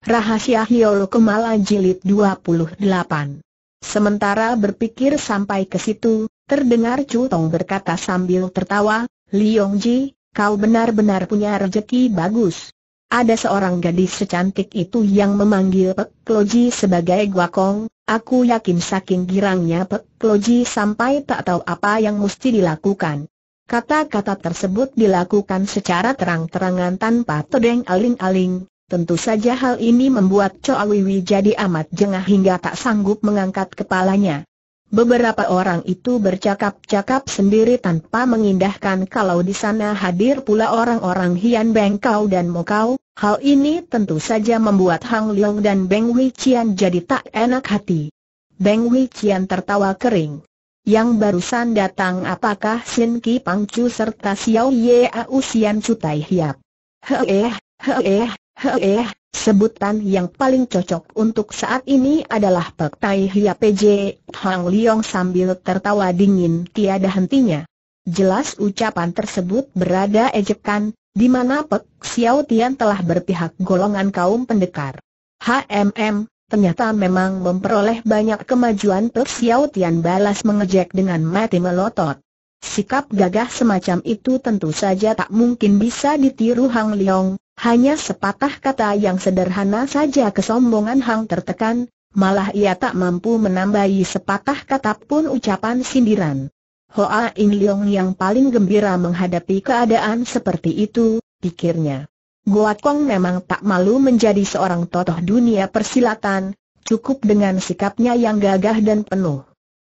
Rahasia Hiolo Kemala Jilid 28 Sementara berpikir sampai ke situ, terdengar Chu Tong berkata sambil tertawa, Liong Ji, kau benar-benar punya rezeki bagus. Ada seorang gadis secantik itu yang memanggil Pek Kloji sebagai Guakong, aku yakin saking girangnya Pek Kloji sampai tak tahu apa yang mesti dilakukan. Kata-kata tersebut dilakukan secara terang-terangan tanpa tedeng aling-aling, Tentu saja hal ini membuat Choa Wiwi jadi amat jengah hingga tak sanggup mengangkat kepalanya. Beberapa orang itu bercakap-cakap sendiri tanpa mengindahkan kalau di sana hadir pula orang-orang Hian Bengkau dan Mokau, hal ini tentu saja membuat Hang Leong dan Beng Wei Qian jadi tak enak hati. Beng Wei Qian tertawa kering. Yang barusan datang apakah Sin Ki Pang Pangcu serta Xiao Ye Ausian Cutai Hiap? Heh, heh, eh. Heeh, sebutan yang paling cocok untuk saat ini adalah Pek Tai Hia PJ, Hang Leong sambil tertawa dingin tiada hentinya. Jelas ucapan tersebut berada ejekan, di mana Pek Xiao Tian telah berpihak golongan kaum pendekar. HMM, ternyata memang memperoleh banyak kemajuan Pek Xiao Tian balas mengejek dengan mati melotot. Sikap gagah semacam itu tentu saja tak mungkin bisa ditiru Hang Leong, hanya sepatah kata yang sederhana saja kesombongan Hang tertekan, malah ia tak mampu menambahi sepatah kata pun ucapan sindiran. Hoa In Leong yang paling gembira menghadapi keadaan seperti itu, pikirnya. Guat Kong memang tak malu menjadi seorang totoh dunia persilatan, cukup dengan sikapnya yang gagah dan penuh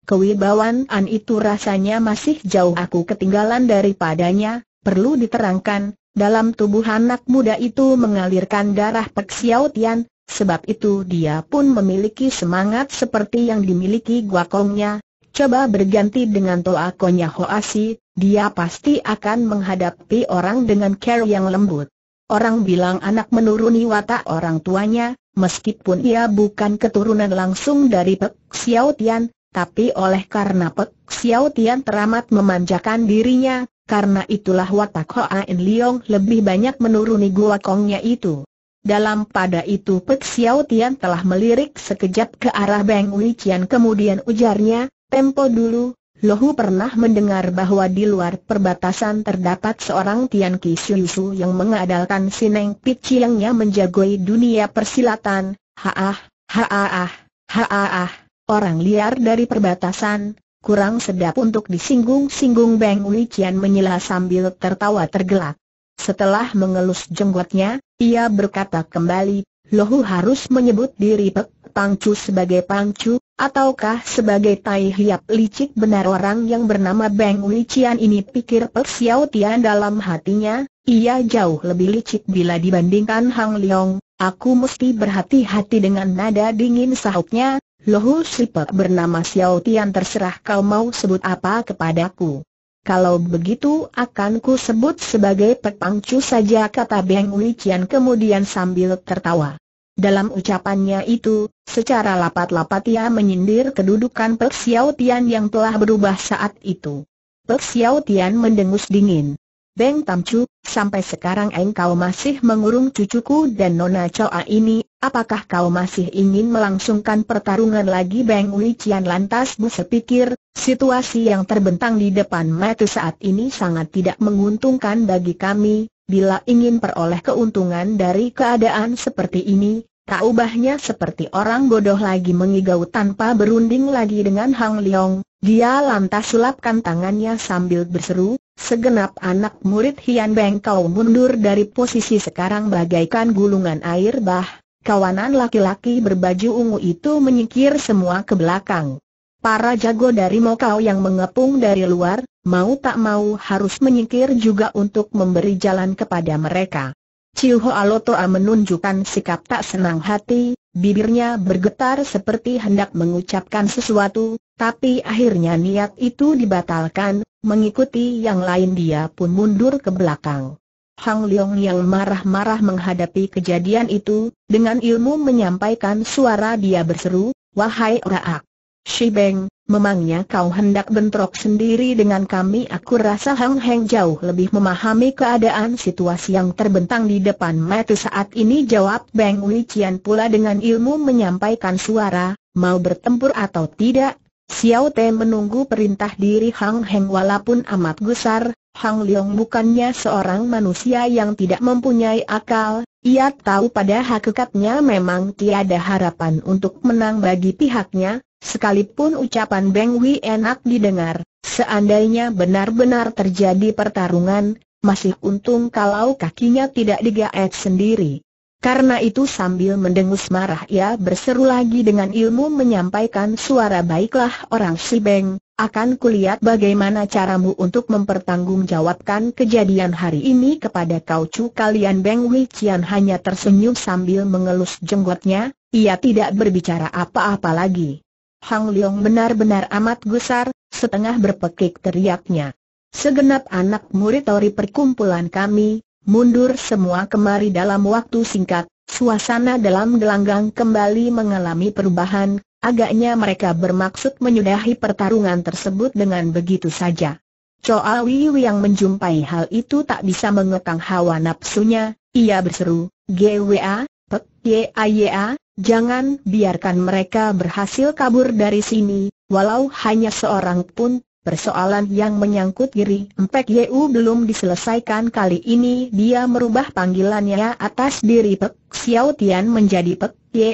Kewibawaan itu rasanya masih jauh aku ketinggalan daripadanya, perlu diterangkan, dalam tubuh anak muda itu mengalirkan darah Pek Xiao Tian, sebab itu dia pun memiliki semangat seperti yang dimiliki guakongnya, coba berganti dengan toakonya Hoasi, dia pasti akan menghadapi orang dengan care yang lembut. Orang bilang anak menuruni watak orang tuanya, meskipun ia bukan keturunan langsung dari Pek Xiao Tian, tapi oleh karena Pek Xiao Tian teramat memanjakan dirinya, karena itulah watak Hoa In Leong lebih banyak menuruni gua kongnya itu. Dalam pada itu Pek Xiao Tian telah melirik sekejap ke arah Beng Qian kemudian ujarnya, Tempo dulu, Lohu pernah mendengar bahwa di luar perbatasan terdapat seorang Tian Ki Siusu yang mengadalkan Sineng pit yangnya menjagoi dunia persilatan, haah, haah, haah, haah orang liar dari perbatasan, kurang sedap untuk disinggung-singgung Beng Wician menyela sambil tertawa tergelak. Setelah mengelus jenggotnya, ia berkata kembali, Lohu harus menyebut diri Pek Pangcu sebagai Pangcu, ataukah sebagai Tai Hiap Licik benar orang yang bernama Beng Wician ini pikir Pek Xiao Tian dalam hatinya, ia jauh lebih licik bila dibandingkan Hang Leong, aku mesti berhati-hati dengan nada dingin sahutnya, Lohu Sipe bernama Xiao Tian terserah kau mau sebut apa kepadaku. Kalau begitu akan ku sebut sebagai Pek Pangcu saja kata Beng Wician kemudian sambil tertawa. Dalam ucapannya itu, secara lapat-lapat ia menyindir kedudukan Pek Xiao Tian yang telah berubah saat itu. Pek Xiao Tian mendengus dingin. Beng Tamcu, sampai sekarang engkau masih mengurung cucuku dan Nona Choa ini, Apakah kau masih ingin melangsungkan pertarungan lagi Beng Qian lantas Bu Sepikir, situasi yang terbentang di depan mata saat ini sangat tidak menguntungkan bagi kami, bila ingin peroleh keuntungan dari keadaan seperti ini, tak ubahnya seperti orang bodoh lagi mengigau tanpa berunding lagi dengan Hang Leong, dia lantas sulapkan tangannya sambil berseru, Segenap anak murid Hian Beng kau mundur dari posisi sekarang bagaikan gulungan air bah, Kawanan laki-laki berbaju ungu itu menyingkir semua ke belakang. Para jago dari Mokau yang mengepung dari luar, mau tak mau harus menyingkir juga untuk memberi jalan kepada mereka. Chiu Hoa menunjukkan sikap tak senang hati, bibirnya bergetar seperti hendak mengucapkan sesuatu, tapi akhirnya niat itu dibatalkan, mengikuti yang lain dia pun mundur ke belakang. Hang Leong yang marah-marah menghadapi kejadian itu, dengan ilmu menyampaikan suara dia berseru, Wahai Raak! Shi Beng, memangnya kau hendak bentrok sendiri dengan kami? Aku rasa Hang Heng jauh lebih memahami keadaan situasi yang terbentang di depan mata saat ini jawab Beng Qian pula dengan ilmu menyampaikan suara, mau bertempur atau tidak, Xiao Te menunggu perintah diri Hang Heng walaupun amat gusar, Hang Leong bukannya seorang manusia yang tidak mempunyai akal, ia tahu pada hakikatnya memang tiada harapan untuk menang bagi pihaknya, sekalipun ucapan Beng Wei enak didengar, seandainya benar-benar terjadi pertarungan, masih untung kalau kakinya tidak digaet sendiri. Karena itu sambil mendengus marah ia berseru lagi dengan ilmu menyampaikan suara baiklah orang si Beng, akan kulihat bagaimana caramu untuk mempertanggungjawabkan kejadian hari ini kepada kau cu kalian Beng Qian hanya tersenyum sambil mengelus jenggotnya, ia tidak berbicara apa-apa lagi. Hang Leong benar-benar amat gusar, setengah berpekik teriaknya. Segenap anak murid tori perkumpulan kami, mundur semua kemari dalam waktu singkat, suasana dalam gelanggang kembali mengalami perubahan, Agaknya mereka bermaksud menyudahi pertarungan tersebut dengan begitu saja. Choa Wiu yang menjumpai hal itu tak bisa mengekang hawa nafsunya, ia berseru, GWA, Pek YAYA, jangan biarkan mereka berhasil kabur dari sini, walau hanya seorang pun, persoalan yang menyangkut diri Empek Yeu belum diselesaikan kali ini dia merubah panggilannya atas diri Pek Xiao Tian menjadi Pek Ya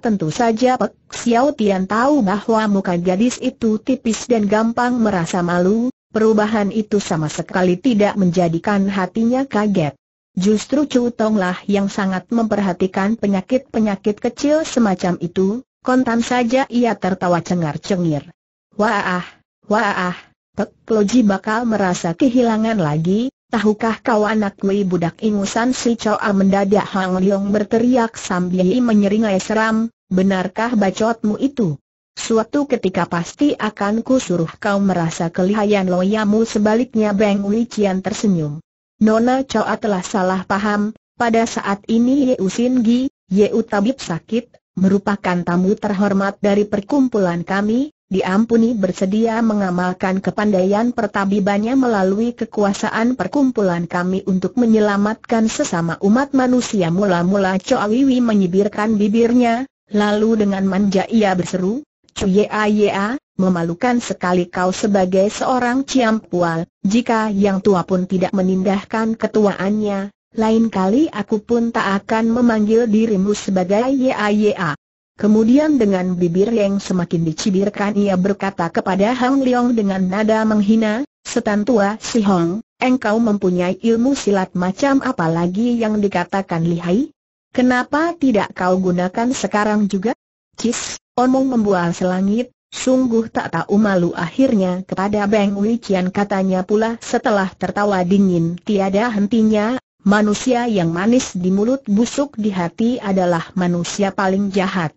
tentu saja Pek Xiao Tian tahu bahwa muka gadis itu tipis dan gampang merasa malu, perubahan itu sama sekali tidak menjadikan hatinya kaget. Justru Chu Tong lah yang sangat memperhatikan penyakit-penyakit kecil semacam itu, kontan saja ia tertawa cengar-cengir. Wah ah, wah ah, Pek Loji bakal merasa kehilangan lagi, Tahukah kau anak anakku budak ingusan si Choa mendadak Hang Leong berteriak sambil menyeringai seram, benarkah bacotmu itu? Suatu ketika pasti akan ku suruh kau merasa kelihayan loyamu sebaliknya Beng cian tersenyum. Nona Choa telah salah paham, pada saat ini U Sin Gi, U Tabib sakit, merupakan tamu terhormat dari perkumpulan kami, diampuni bersedia mengamalkan kepandaian pertabibannya melalui kekuasaan perkumpulan kami untuk menyelamatkan sesama umat manusia mula-mula Coawiwi menyibirkan bibirnya, lalu dengan manja ia berseru, Cuye A, memalukan sekali kau sebagai seorang ciampual, jika yang tua pun tidak menindahkan ketuaannya, lain kali aku pun tak akan memanggil dirimu sebagai YAYA. Kemudian dengan bibir yang semakin dicibirkan ia berkata kepada Hang Leong dengan nada menghina, Setan tua si Hong, engkau mempunyai ilmu silat macam apa lagi yang dikatakan lihai? Kenapa tidak kau gunakan sekarang juga? Cis, omong membual selangit, sungguh tak tahu malu akhirnya kepada Beng Wikian katanya pula setelah tertawa dingin tiada hentinya, manusia yang manis di mulut busuk di hati adalah manusia paling jahat.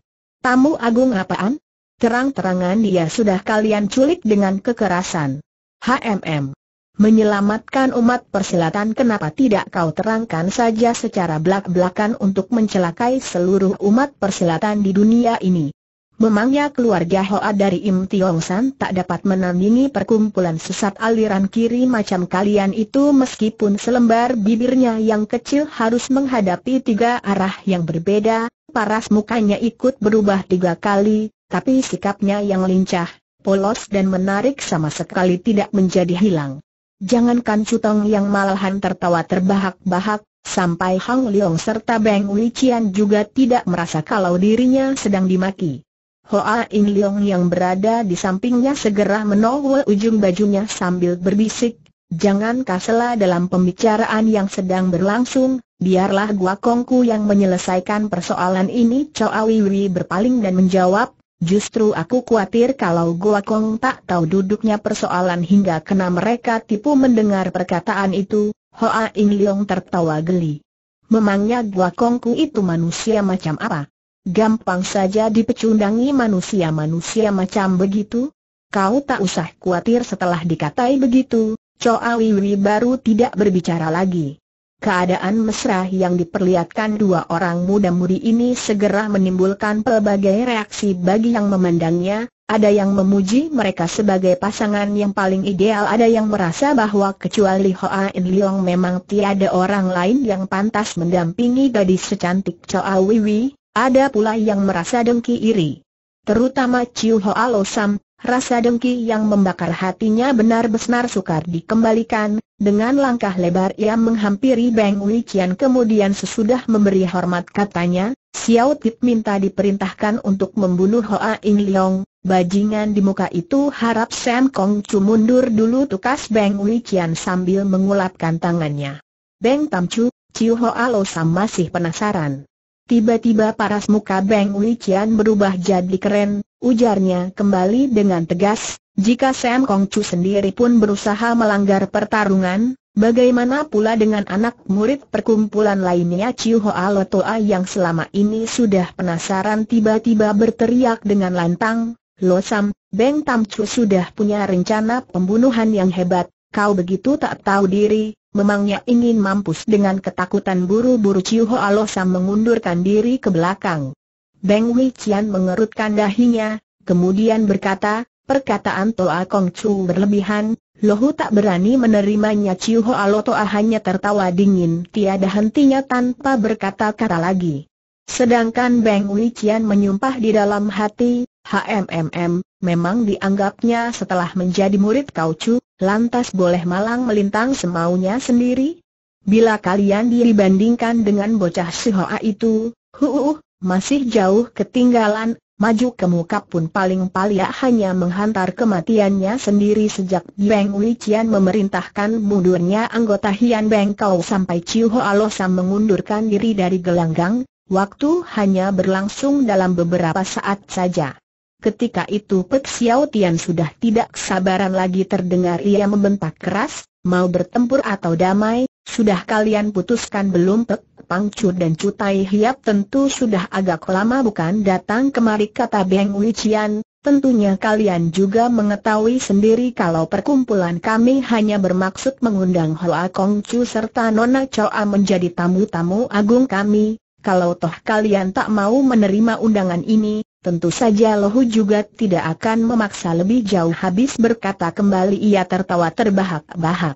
Tamu agung apaan? Terang-terangan dia sudah kalian culik dengan kekerasan. HMM. Menyelamatkan umat persilatan kenapa tidak kau terangkan saja secara belak-belakan untuk mencelakai seluruh umat persilatan di dunia ini. Memangnya keluarga Hoa dari Im Tiong San tak dapat menandingi perkumpulan sesat aliran kiri macam kalian itu meskipun selembar bibirnya yang kecil harus menghadapi tiga arah yang berbeda, paras mukanya ikut berubah tiga kali, tapi sikapnya yang lincah, polos dan menarik sama sekali tidak menjadi hilang. Jangankan Cutong yang malahan tertawa terbahak-bahak, sampai Hang Leong serta Beng Wician juga tidak merasa kalau dirinya sedang dimaki. Hoa In Leong yang berada di sampingnya segera menoleh ujung bajunya sambil berbisik, Jangan kasela dalam pembicaraan yang sedang berlangsung, Biarlah gua kongku yang menyelesaikan persoalan ini Wiwi berpaling dan menjawab Justru aku khawatir kalau gua kong tak tahu duduknya persoalan hingga kena mereka tipu mendengar perkataan itu Hoa In Leong tertawa geli Memangnya gua kongku itu manusia macam apa? Gampang saja dipecundangi manusia-manusia macam begitu? Kau tak usah khawatir setelah dikatai begitu, Wiwi baru tidak berbicara lagi Keadaan mesra yang diperlihatkan dua orang muda-mudi ini segera menimbulkan pelbagai reaksi bagi yang memandangnya, ada yang memuji mereka sebagai pasangan yang paling ideal, ada yang merasa bahwa kecuali Hoa In Leong memang tiada orang lain yang pantas mendampingi gadis secantik Choa Wiwi, ada pula yang merasa dengki iri. Terutama Chiu Hoa Lo Sam, rasa dengki yang membakar hatinya benar-benar sukar dikembalikan, dengan langkah lebar ia menghampiri Beng Qian kemudian sesudah memberi hormat katanya, Xiao Tip minta diperintahkan untuk membunuh Hoa In Leong, bajingan di muka itu harap Sam Kong Chu mundur dulu tukas Beng Qian sambil mengulapkan tangannya. Beng Tam Chu, Chiu Hoa Lo Sam masih penasaran. Tiba-tiba paras muka Beng Qian berubah jadi keren, ujarnya kembali dengan tegas, jika Sam Kong Chu sendiri pun berusaha melanggar pertarungan, bagaimana pula dengan anak murid perkumpulan lainnya Chiu Hoa Toa yang selama ini sudah penasaran tiba-tiba berteriak dengan lantang, Lo Sam, Beng Tam Chu sudah punya rencana pembunuhan yang hebat, kau begitu tak tahu diri, memangnya ingin mampus dengan ketakutan buru-buru Chiu Hoa Lo Sam mengundurkan diri ke belakang. Beng Wei Chian mengerutkan dahinya, kemudian berkata, Perkataan Toa Kong Chung berlebihan, Lohu tak berani menerimanya Chiu Hoa Lo Toa hanya tertawa dingin tiada hentinya tanpa berkata-kata lagi. Sedangkan Beng Wician menyumpah di dalam hati, HMMM, memang dianggapnya setelah menjadi murid Kau Chu, lantas boleh malang melintang semaunya sendiri? Bila kalian dibandingkan dengan bocah si Hoa itu, huuh, masih jauh ketinggalan, maju ke muka pun paling palia hanya menghantar kematiannya sendiri sejak Beng Wijian memerintahkan mundurnya anggota Hian Beng Kau sampai Chiu Ho Alosa mengundurkan diri dari gelanggang, waktu hanya berlangsung dalam beberapa saat saja. Ketika itu Pek Xiao Tian sudah tidak sabaran lagi terdengar ia membentak keras, mau bertempur atau damai, sudah kalian putuskan belum Pek, Pang Chu dan Tai Hiap tentu sudah agak lama bukan datang kemari kata Beng Wician, tentunya kalian juga mengetahui sendiri kalau perkumpulan kami hanya bermaksud mengundang Hoa Kong Chu serta Nona Choa menjadi tamu-tamu agung kami, kalau toh kalian tak mau menerima undangan ini, tentu saja Lohu juga tidak akan memaksa lebih jauh habis berkata kembali ia tertawa terbahak-bahak.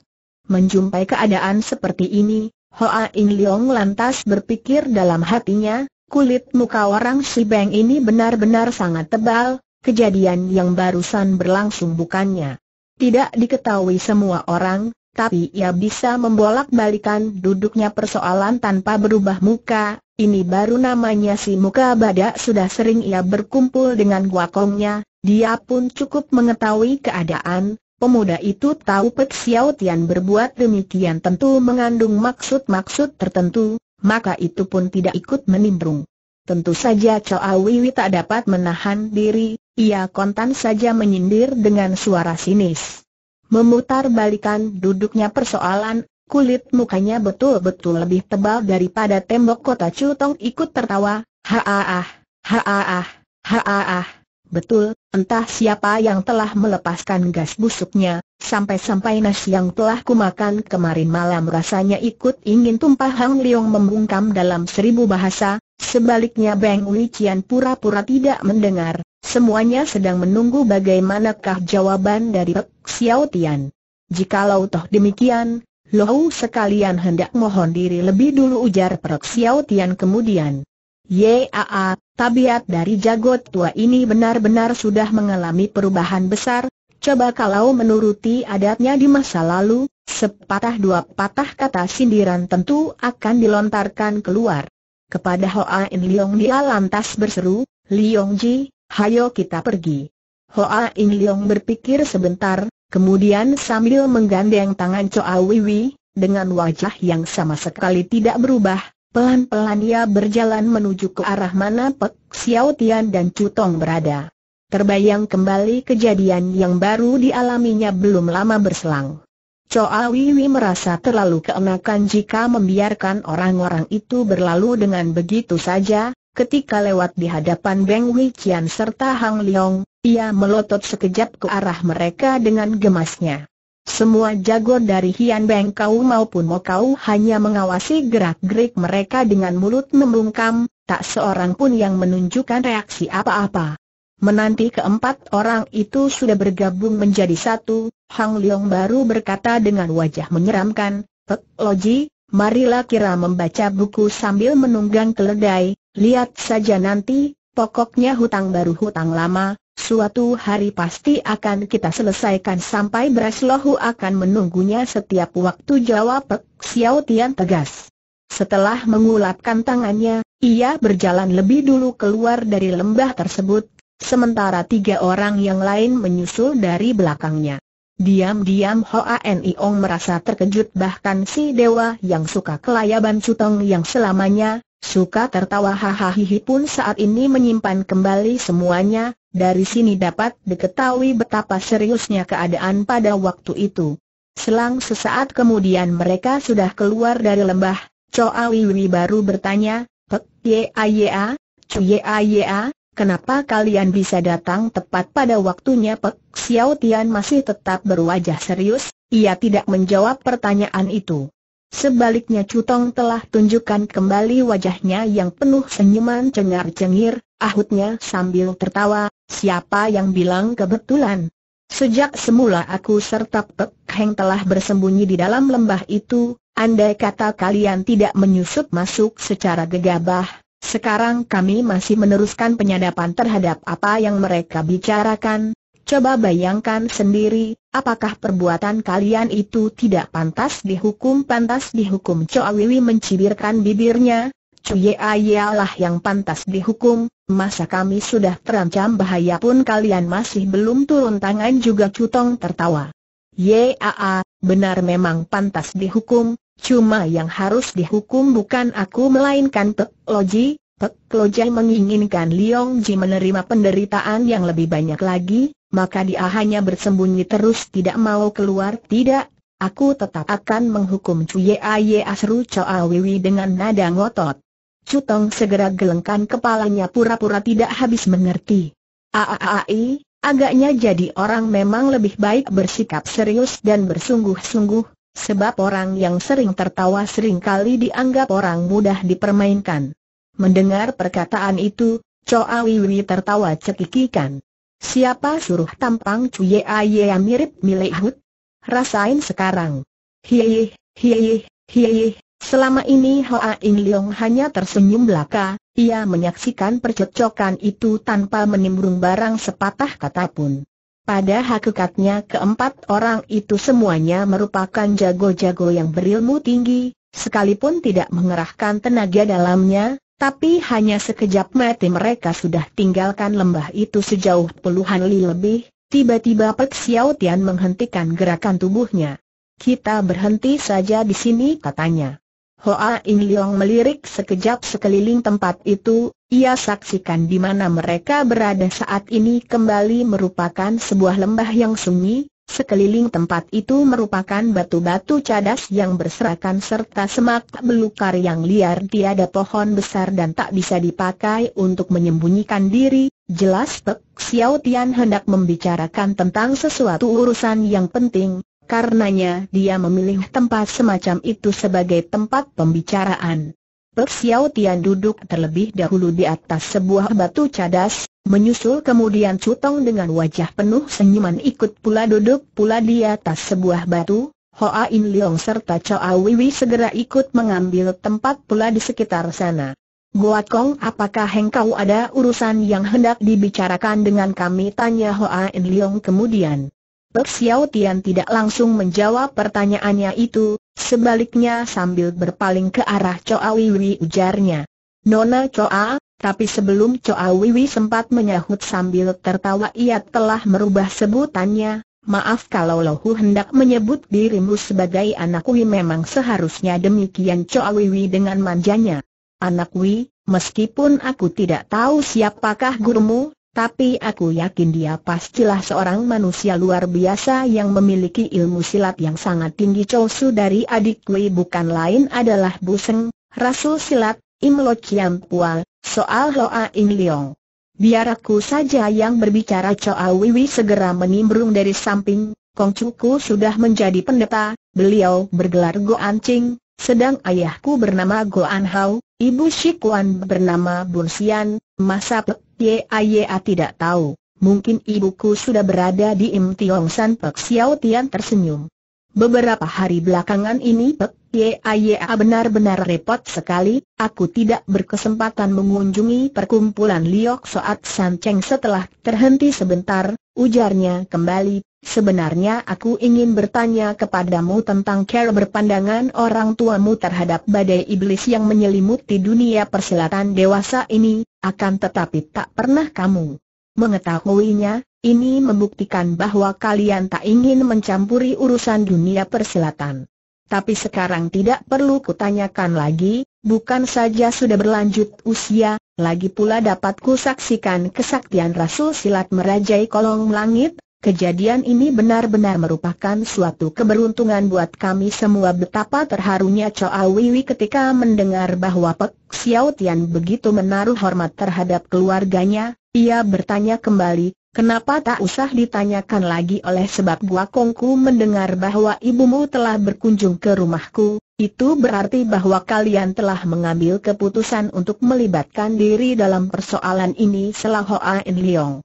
Menjumpai keadaan seperti ini, Hoa In Leong lantas berpikir dalam hatinya, kulit muka orang si Beng ini benar-benar sangat tebal, kejadian yang barusan berlangsung bukannya. Tidak diketahui semua orang, tapi ia bisa membolak-balikan duduknya persoalan tanpa berubah muka, ini baru namanya si muka badak sudah sering ia berkumpul dengan guakongnya, dia pun cukup mengetahui keadaan, Pemuda itu tahu Pek Xiao Tian berbuat demikian tentu mengandung maksud-maksud tertentu, maka itu pun tidak ikut menimbrung. Tentu saja Choa Wiwi tak dapat menahan diri, ia kontan saja menyindir dengan suara sinis. Memutar balikan duduknya persoalan, kulit mukanya betul-betul lebih tebal daripada tembok kota Cutong ikut tertawa, ha ah ah, ha ah ah, ha ah ah. Betul, entah siapa yang telah melepaskan gas busuknya, sampai-sampai nasi yang telah kumakan kemarin malam rasanya ikut ingin tumpah Hang Leong membungkam dalam seribu bahasa, sebaliknya Beng Uician pura-pura tidak mendengar, semuanya sedang menunggu bagaimanakah jawaban dari Pek Xiao Tian. Jikalau toh demikian, Lohu sekalian hendak mohon diri lebih dulu ujar Pek Xiao Tian kemudian. Yaa, Tabiat dari jagot tua ini benar-benar sudah mengalami perubahan besar, coba kalau menuruti adatnya di masa lalu, sepatah dua patah kata sindiran tentu akan dilontarkan keluar. Kepada Hoa In Leong dia lantas berseru, Leong Ji, hayo kita pergi. Hoa In Leong berpikir sebentar, kemudian sambil menggandeng tangan Choa Wiwi, dengan wajah yang sama sekali tidak berubah, Pelan-pelan ia berjalan menuju ke arah mana Pek Xiao Tian dan Cutong berada. Terbayang kembali kejadian yang baru dialaminya belum lama berselang. Choa Wiwi merasa terlalu keenakan jika membiarkan orang-orang itu berlalu dengan begitu saja, ketika lewat di hadapan Beng Wei serta Hang Leong, ia melotot sekejap ke arah mereka dengan gemasnya. Semua jago dari Hian Beng Kau maupun Mo Kau hanya mengawasi gerak-gerik mereka dengan mulut membungkam, tak seorang pun yang menunjukkan reaksi apa-apa. Menanti keempat orang itu sudah bergabung menjadi satu, Hang Leong baru berkata dengan wajah menyeramkan, Pek Loji, marilah kira membaca buku sambil menunggang keledai, lihat saja nanti, pokoknya hutang baru hutang lama, suatu hari pasti akan kita selesaikan sampai beras lohu akan menunggunya setiap waktu jawab Pek Xiao Tian tegas. Setelah mengulapkan tangannya, ia berjalan lebih dulu keluar dari lembah tersebut, sementara tiga orang yang lain menyusul dari belakangnya. Diam-diam Hoa Ong merasa terkejut bahkan si dewa yang suka kelayaban Sutong yang selamanya Suka tertawa hahaha pun saat ini menyimpan kembali semuanya, dari sini dapat diketahui betapa seriusnya keadaan pada waktu itu. Selang sesaat kemudian mereka sudah keluar dari lembah, Choa Wiwi baru bertanya, Pek Yea Yea, Chu Yea Yea, kenapa kalian bisa datang tepat pada waktunya Pek Xiao Tian masih tetap berwajah serius, ia tidak menjawab pertanyaan itu. Sebaliknya Cutong telah tunjukkan kembali wajahnya yang penuh senyuman cengar-cengir, ahutnya sambil tertawa, siapa yang bilang kebetulan? Sejak semula aku serta Pek Heng telah bersembunyi di dalam lembah itu, andai kata kalian tidak menyusup masuk secara gegabah, sekarang kami masih meneruskan penyadapan terhadap apa yang mereka bicarakan, Coba bayangkan sendiri, apakah perbuatan kalian itu tidak pantas dihukum pantas dihukum Coa Wiwi mencibirkan bibirnya, Cuye Ayalah yang pantas dihukum, masa kami sudah terancam bahaya pun kalian masih belum turun tangan juga Cutong tertawa. Yaa, benar memang pantas dihukum, cuma yang harus dihukum bukan aku melainkan Pek Loji, Pekloja menginginkan Liong Ji menerima penderitaan yang lebih banyak lagi, maka dia hanya bersembunyi terus tidak mau keluar. Tidak, aku tetap akan menghukum Cuye Aye Asru Choa Wiwi dengan nada ngotot. Cutong segera gelengkan kepalanya pura-pura tidak habis mengerti. Aaai, agaknya jadi orang memang lebih baik bersikap serius dan bersungguh-sungguh, sebab orang yang sering tertawa seringkali dianggap orang mudah dipermainkan. Mendengar perkataan itu, Choa Wiwi tertawa cekikikan. Siapa suruh tampang Cuye Aye mirip milik Hut? Rasain sekarang. Hiyeh, hiyeh, hiyeh. Selama ini Hoa In Leong hanya tersenyum belaka, ia menyaksikan percocokan itu tanpa menimbrung barang sepatah kata pun. Pada hakikatnya keempat orang itu semuanya merupakan jago-jago yang berilmu tinggi, sekalipun tidak mengerahkan tenaga dalamnya, tapi hanya sekejap mati mereka sudah tinggalkan lembah itu sejauh puluhan li lebih, tiba-tiba Pek Xiao Tian menghentikan gerakan tubuhnya. Kita berhenti saja di sini katanya. Hoa In Leong melirik sekejap sekeliling tempat itu, ia saksikan di mana mereka berada saat ini kembali merupakan sebuah lembah yang sunyi, Sekeliling tempat itu merupakan batu-batu cadas yang berserakan serta semak belukar yang liar tiada pohon besar dan tak bisa dipakai untuk menyembunyikan diri, jelas Pek Xiao Tian hendak membicarakan tentang sesuatu urusan yang penting, karenanya dia memilih tempat semacam itu sebagai tempat pembicaraan. Pek Xiao Tian duduk terlebih dahulu di atas sebuah batu cadas, menyusul kemudian Cutong dengan wajah penuh senyuman ikut pula duduk pula di atas sebuah batu, Hoa In Leong serta Choa Wiwi segera ikut mengambil tempat pula di sekitar sana. Guat Kong apakah hengkau ada urusan yang hendak dibicarakan dengan kami? Tanya Hoa In Leong kemudian. Pek Xiao Tian tidak langsung menjawab pertanyaannya itu, Sebaliknya sambil berpaling ke arah Choa Wiwi ujarnya. Nona Choa, tapi sebelum Choa Wiwi sempat menyahut sambil tertawa ia telah merubah sebutannya. Maaf kalau lohu hendak menyebut dirimu sebagai anak Wi memang seharusnya demikian Choa Wiwi dengan manjanya. Anak Wi, meskipun aku tidak tahu siapakah gurumu, tapi aku yakin dia pastilah seorang manusia luar biasa yang memiliki ilmu silat yang sangat tinggi Chosu dari adik Kui bukan lain adalah Buseng, Rasul Silat, Im Lo Chiam Pual, soal Loa In Leong. Biar aku saja yang berbicara Choa Wiwi segera menimbrung dari samping, Kong sudah menjadi pendeta, beliau bergelar Go Ching, sedang ayahku bernama Go An Hao, ibu Shikuan bernama Bun Sian, Masa Pek Yaya tidak tahu, mungkin ibuku sudah berada di Im Tiong San Pek Xiao Tian tersenyum. Beberapa hari belakangan ini Pek Yaya benar-benar repot sekali, aku tidak berkesempatan mengunjungi perkumpulan Liok Soat San Cheng setelah terhenti sebentar, ujarnya kembali Sebenarnya aku ingin bertanya kepadamu tentang cara berpandangan orang tuamu terhadap badai iblis yang menyelimuti dunia persilatan dewasa ini, akan tetapi tak pernah kamu mengetahuinya, ini membuktikan bahwa kalian tak ingin mencampuri urusan dunia persilatan. Tapi sekarang tidak perlu kutanyakan lagi, bukan saja sudah berlanjut usia, lagi pula dapat kusaksikan kesaktian Rasul Silat merajai kolong langit, Kejadian ini benar-benar merupakan suatu keberuntungan buat kami semua betapa terharunya Choa Wiwi ketika mendengar bahwa Pek Xiao Tian begitu menaruh hormat terhadap keluarganya, ia bertanya kembali, kenapa tak usah ditanyakan lagi oleh sebab Gua Kongku mendengar bahwa ibumu telah berkunjung ke rumahku, itu berarti bahwa kalian telah mengambil keputusan untuk melibatkan diri dalam persoalan ini Selahoa In Liong.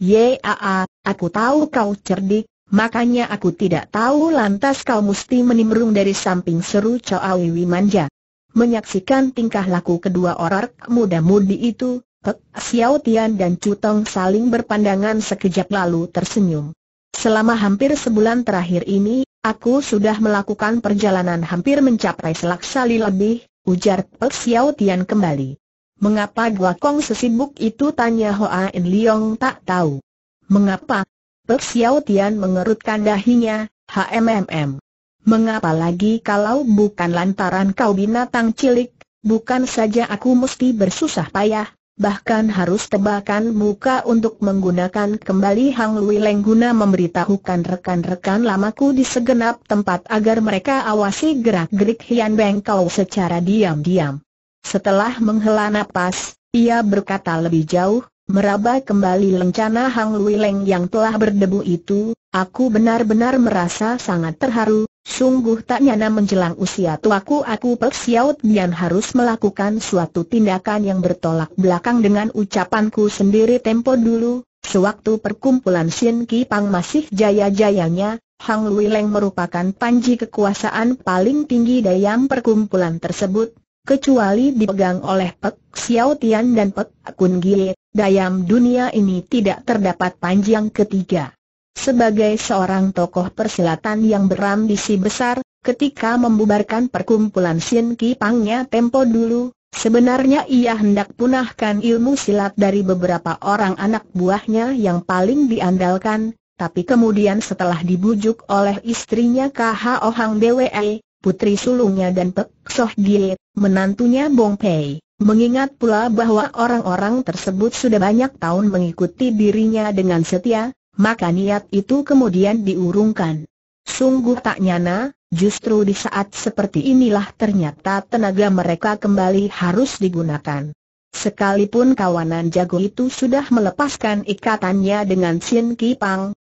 Yaa, aku tahu kau cerdik, makanya aku tidak tahu lantas kau mesti menimrung dari samping seru Choawi manja. Menyaksikan tingkah laku kedua orang muda-mudi itu, Pek Xiao Tian dan Chu Tong saling berpandangan sekejap lalu tersenyum. Selama hampir sebulan terakhir ini, aku sudah melakukan perjalanan hampir mencapai selaksali lebih, ujar Pek Xiao Tian kembali. Mengapa Gua Kong sesibuk itu tanya Hoa In Leong tak tahu. Mengapa? Pek Xiao Tian mengerutkan dahinya, HMMM. Mengapa lagi kalau bukan lantaran kau binatang cilik, bukan saja aku mesti bersusah payah, bahkan harus tebakan muka untuk menggunakan kembali Hang Lui Leng guna memberitahukan rekan-rekan lamaku di segenap tempat agar mereka awasi gerak-gerik Hian Beng kau secara diam-diam. Setelah menghela napas, ia berkata lebih jauh, meraba kembali lencana Hang Lui yang telah berdebu itu, aku benar-benar merasa sangat terharu, sungguh tak nyana menjelang usia tuaku aku Pek Xiao harus melakukan suatu tindakan yang bertolak belakang dengan ucapanku sendiri tempo dulu, sewaktu perkumpulan Sien Ki Pang masih jaya-jayanya, Hang Lui merupakan panji kekuasaan paling tinggi dayang perkumpulan tersebut, kecuali dipegang oleh Pek Xiao Tian dan Pek Kun Gie, dayam dunia ini tidak terdapat panjang ketiga. Sebagai seorang tokoh persilatan yang berambisi besar, ketika membubarkan perkumpulan Sin Ki Pangnya tempo dulu, sebenarnya ia hendak punahkan ilmu silat dari beberapa orang anak buahnya yang paling diandalkan, tapi kemudian setelah dibujuk oleh istrinya KHO Hang Dwe, putri sulungnya dan Pek Soh Diet, menantunya Bong Pei. Mengingat pula bahwa orang-orang tersebut sudah banyak tahun mengikuti dirinya dengan setia, maka niat itu kemudian diurungkan. Sungguh tak nyana, justru di saat seperti inilah ternyata tenaga mereka kembali harus digunakan. Sekalipun kawanan jago itu sudah melepaskan ikatannya dengan Sin Ki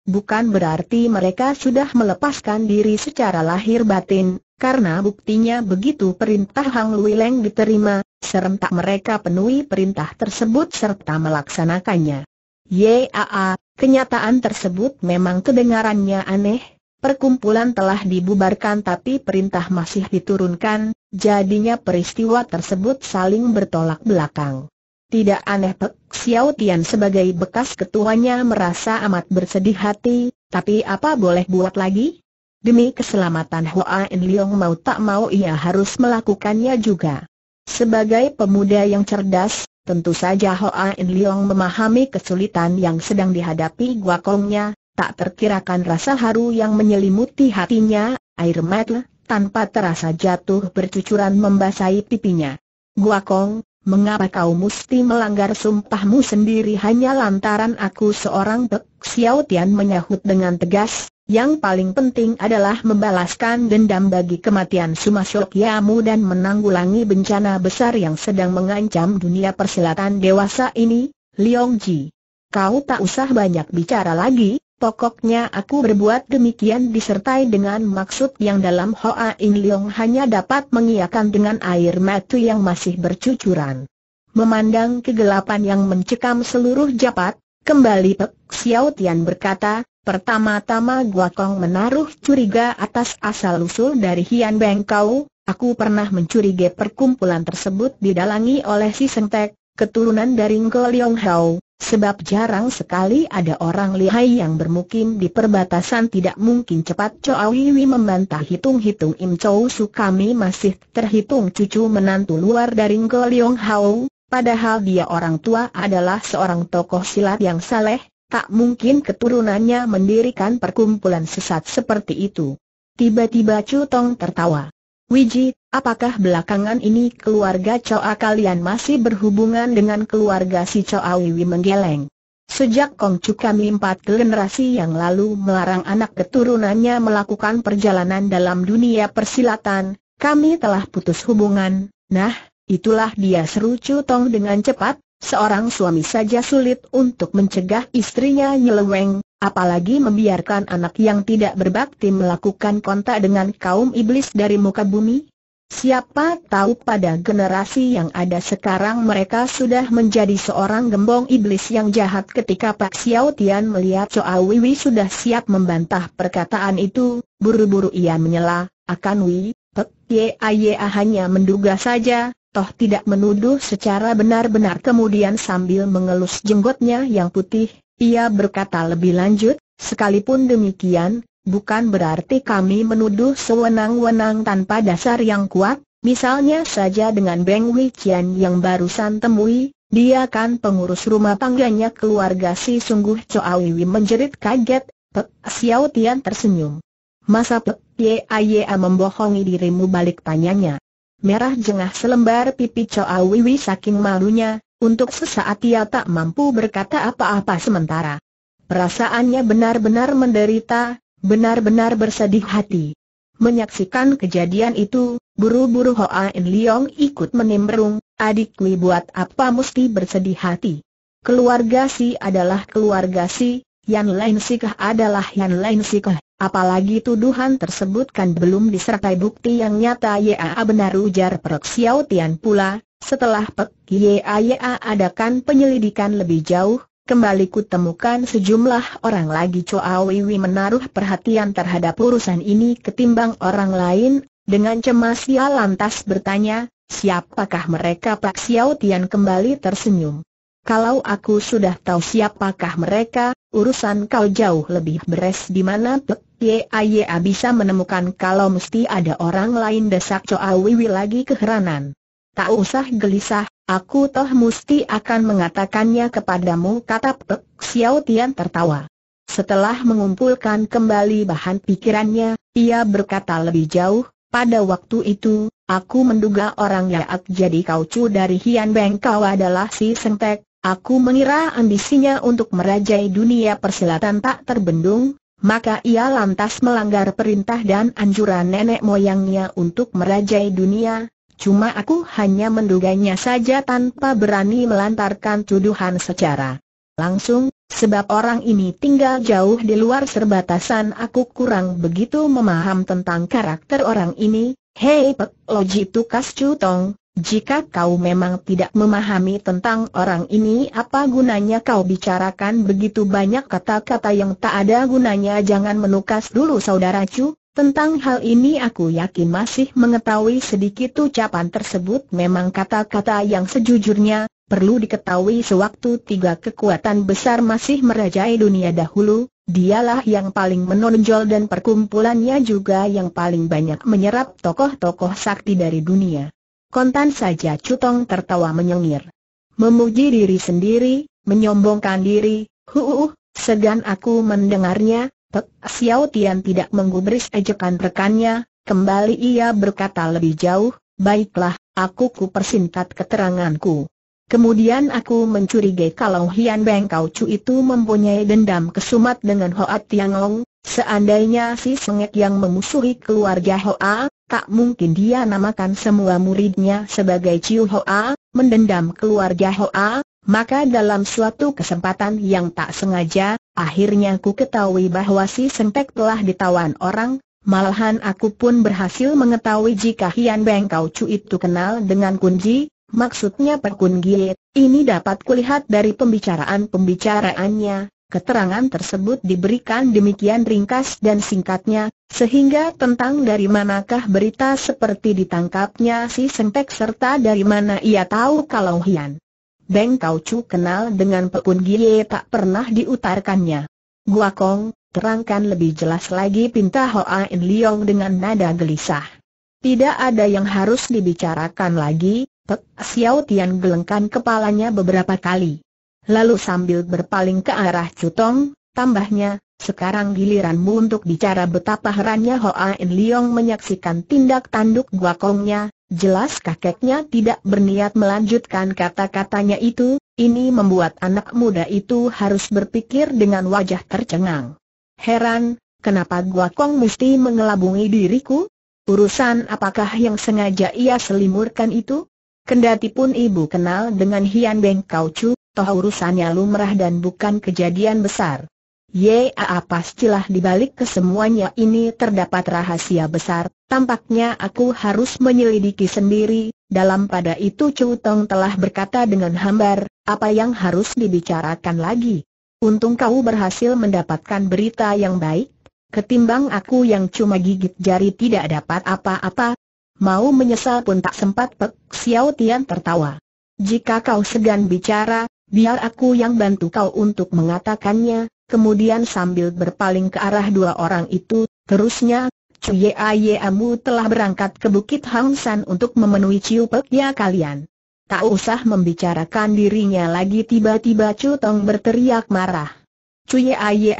bukan berarti mereka sudah melepaskan diri secara lahir batin, karena buktinya begitu perintah Hang Lui Leng diterima, serentak mereka penuhi perintah tersebut serta melaksanakannya. Yaa, kenyataan tersebut memang kedengarannya aneh, perkumpulan telah dibubarkan tapi perintah masih diturunkan, jadinya peristiwa tersebut saling bertolak belakang. Tidak aneh Pek Xiao Tian sebagai bekas ketuanya merasa amat bersedih hati, tapi apa boleh buat lagi? Demi keselamatan Hoa En Leong mau tak mau ia harus melakukannya juga. Sebagai pemuda yang cerdas, tentu saja Hoa En Leong memahami kesulitan yang sedang dihadapi Guakongnya, tak terkirakan rasa haru yang menyelimuti hatinya, air mata tanpa terasa jatuh bercucuran membasahi pipinya. Guakong, mengapa kau mesti melanggar sumpahmu sendiri hanya lantaran aku seorang Pek Xiao Tian menyahut dengan tegas, yang paling penting adalah membalaskan dendam bagi kematian Sumasyok Yamu dan menanggulangi bencana besar yang sedang mengancam dunia persilatan dewasa ini, Liong Ji. Kau tak usah banyak bicara lagi, pokoknya aku berbuat demikian disertai dengan maksud yang dalam Hoa In Liong hanya dapat mengiakan dengan air mata yang masih bercucuran. Memandang kegelapan yang mencekam seluruh japat, kembali Pek Xiao Tian berkata, Pertama-tama gua kong menaruh curiga atas asal-usul dari Hian Beng Kau, aku pernah mencurigai perkumpulan tersebut didalangi oleh si Sengtek, keturunan dari Ngo Leong hau sebab jarang sekali ada orang lihai yang bermukim di perbatasan tidak mungkin cepat Chow Wiwi membantah hitung-hitung Im Chow Su kami masih terhitung cucu menantu luar dari Ngo Leong hau padahal dia orang tua adalah seorang tokoh silat yang saleh, Tak mungkin keturunannya mendirikan perkumpulan sesat seperti itu. Tiba-tiba Chu Tong tertawa. Wiji, apakah belakangan ini keluarga Choa kalian masih berhubungan dengan keluarga si Choa Wiwi menggeleng? Sejak Chu kami empat generasi yang lalu melarang anak keturunannya melakukan perjalanan dalam dunia persilatan, kami telah putus hubungan, nah, itulah dia seru Chu Tong dengan cepat, Seorang suami saja sulit untuk mencegah istrinya nyeleweng, apalagi membiarkan anak yang tidak berbakti melakukan kontak dengan kaum iblis dari muka bumi. Siapa tahu pada generasi yang ada sekarang mereka sudah menjadi seorang gembong iblis yang jahat ketika Pak Xiao Tian melihat Choa Wiwi sudah siap membantah perkataan itu, buru-buru ia menyela, akan Wi, Pek Ye hanya menduga saja, toh tidak menuduh secara benar-benar kemudian sambil mengelus jenggotnya yang putih, ia berkata lebih lanjut, sekalipun demikian, bukan berarti kami menuduh sewenang-wenang tanpa dasar yang kuat, misalnya saja dengan Beng Wei yang barusan temui, dia kan pengurus rumah tangganya keluarga si sungguh Choawiwi menjerit kaget, Pek Xiao Tian tersenyum. Masa Pek Yaya membohongi dirimu balik tanyanya merah jengah selembar pipi Choa Wiwi saking malunya, untuk sesaat ia tak mampu berkata apa-apa sementara. Perasaannya benar-benar menderita, benar-benar bersedih hati. Menyaksikan kejadian itu, buru-buru Hoa In Leong ikut menimbrung, adik Li buat apa mesti bersedih hati. Keluarga si adalah keluarga si, Yan Lain Sikah adalah Yan Lain Sikah. Apalagi tuduhan tersebut kan belum disertai bukti yang nyata Yaa benar ujar Perk Xiao Tian pula, setelah Pek Yaa adakan penyelidikan lebih jauh, kembali kutemukan sejumlah orang lagi Coa Wiwi menaruh perhatian terhadap urusan ini ketimbang orang lain, dengan cemas ia lantas bertanya, siapakah mereka Pak Xiao Tian kembali tersenyum. Kalau aku sudah tahu siapakah mereka, urusan kau jauh lebih beres di mana Pek Yaya bisa menemukan kalau mesti ada orang lain desak coa Wiwi lagi keheranan. Tak usah gelisah, aku toh mesti akan mengatakannya kepadamu kata Pek Xiao Tian tertawa. Setelah mengumpulkan kembali bahan pikirannya, ia berkata lebih jauh, pada waktu itu, aku menduga orang Yaak jadi kau kaucu dari Hian Beng kau adalah si Sentek, Aku mengira ambisinya untuk merajai dunia persilatan tak terbendung, maka ia lantas melanggar perintah dan anjuran nenek moyangnya untuk merajai dunia, cuma aku hanya menduganya saja tanpa berani melantarkan tuduhan secara langsung, sebab orang ini tinggal jauh di luar serbatasan aku kurang begitu memaham tentang karakter orang ini, hei pek loji tukas cutong, jika kau memang tidak memahami tentang orang ini apa gunanya kau bicarakan begitu banyak kata-kata yang tak ada gunanya jangan menukas dulu saudara cu, tentang hal ini aku yakin masih mengetahui sedikit ucapan tersebut memang kata-kata yang sejujurnya, perlu diketahui sewaktu tiga kekuatan besar masih merajai dunia dahulu, dialah yang paling menonjol dan perkumpulannya juga yang paling banyak menyerap tokoh-tokoh sakti dari dunia. Kontan saja Cutong tertawa menyengir. Memuji diri sendiri, menyombongkan diri, huuh, segan aku mendengarnya, Pek Xiao Tian tidak menggubris ejekan rekannya, kembali ia berkata lebih jauh, baiklah, aku ku persingkat keteranganku. Kemudian aku mencurigai kalau Hian Beng Kau Chu itu mempunyai dendam kesumat dengan Hoa Tiangong, seandainya si sengek yang memusuhi keluarga Hoat tak mungkin dia namakan semua muridnya sebagai Ciu Hoa, mendendam keluarga Hoa, maka dalam suatu kesempatan yang tak sengaja, akhirnya ku ketahui bahwa si Sentek telah ditawan orang, malahan aku pun berhasil mengetahui jika Hian Beng Kau Chu itu kenal dengan Kunji, maksudnya Perkun Giet, ini dapat kulihat dari pembicaraan-pembicaraannya, Keterangan tersebut diberikan demikian ringkas dan singkatnya, sehingga tentang dari manakah berita seperti ditangkapnya si Sentek serta dari mana ia tahu kalau Hian Beng Kau Chu kenal dengan Pekun Gie tak pernah diutarkannya. Gua Kong, terangkan lebih jelas lagi pinta hoa in Liong dengan nada gelisah. Tidak ada yang harus dibicarakan lagi, Pek Xiao Tian gelengkan kepalanya beberapa kali. Lalu sambil berpaling ke arah Cutong, tambahnya, sekarang giliranmu untuk bicara betapa herannya Hoa In Leong menyaksikan tindak tanduk guakongnya, jelas kakeknya tidak berniat melanjutkan kata-katanya itu, ini membuat anak muda itu harus berpikir dengan wajah tercengang. Heran, kenapa guakong mesti mengelabungi diriku? Urusan apakah yang sengaja ia selimurkan itu? Kendati pun ibu kenal dengan Hian Beng Kau Chu, toh urusannya lumrah dan bukan kejadian besar. Ya pastilah dibalik kesemuanya ini terdapat rahasia besar, tampaknya aku harus menyelidiki sendiri, dalam pada itu Chu Tong telah berkata dengan hambar, apa yang harus dibicarakan lagi. Untung kau berhasil mendapatkan berita yang baik, ketimbang aku yang cuma gigit jari tidak dapat apa-apa. Mau menyesal pun tak sempat Pek Xiao Tian tertawa. Jika kau segan bicara, Biar aku yang bantu kau untuk mengatakannya, kemudian sambil berpaling ke arah dua orang itu, terusnya, Cuye Amu telah berangkat ke Bukit Hang San untuk memenuhi Ciu Pek ya kalian. Tak usah membicarakan dirinya lagi tiba-tiba Chu Tong berteriak marah. Cuye Aye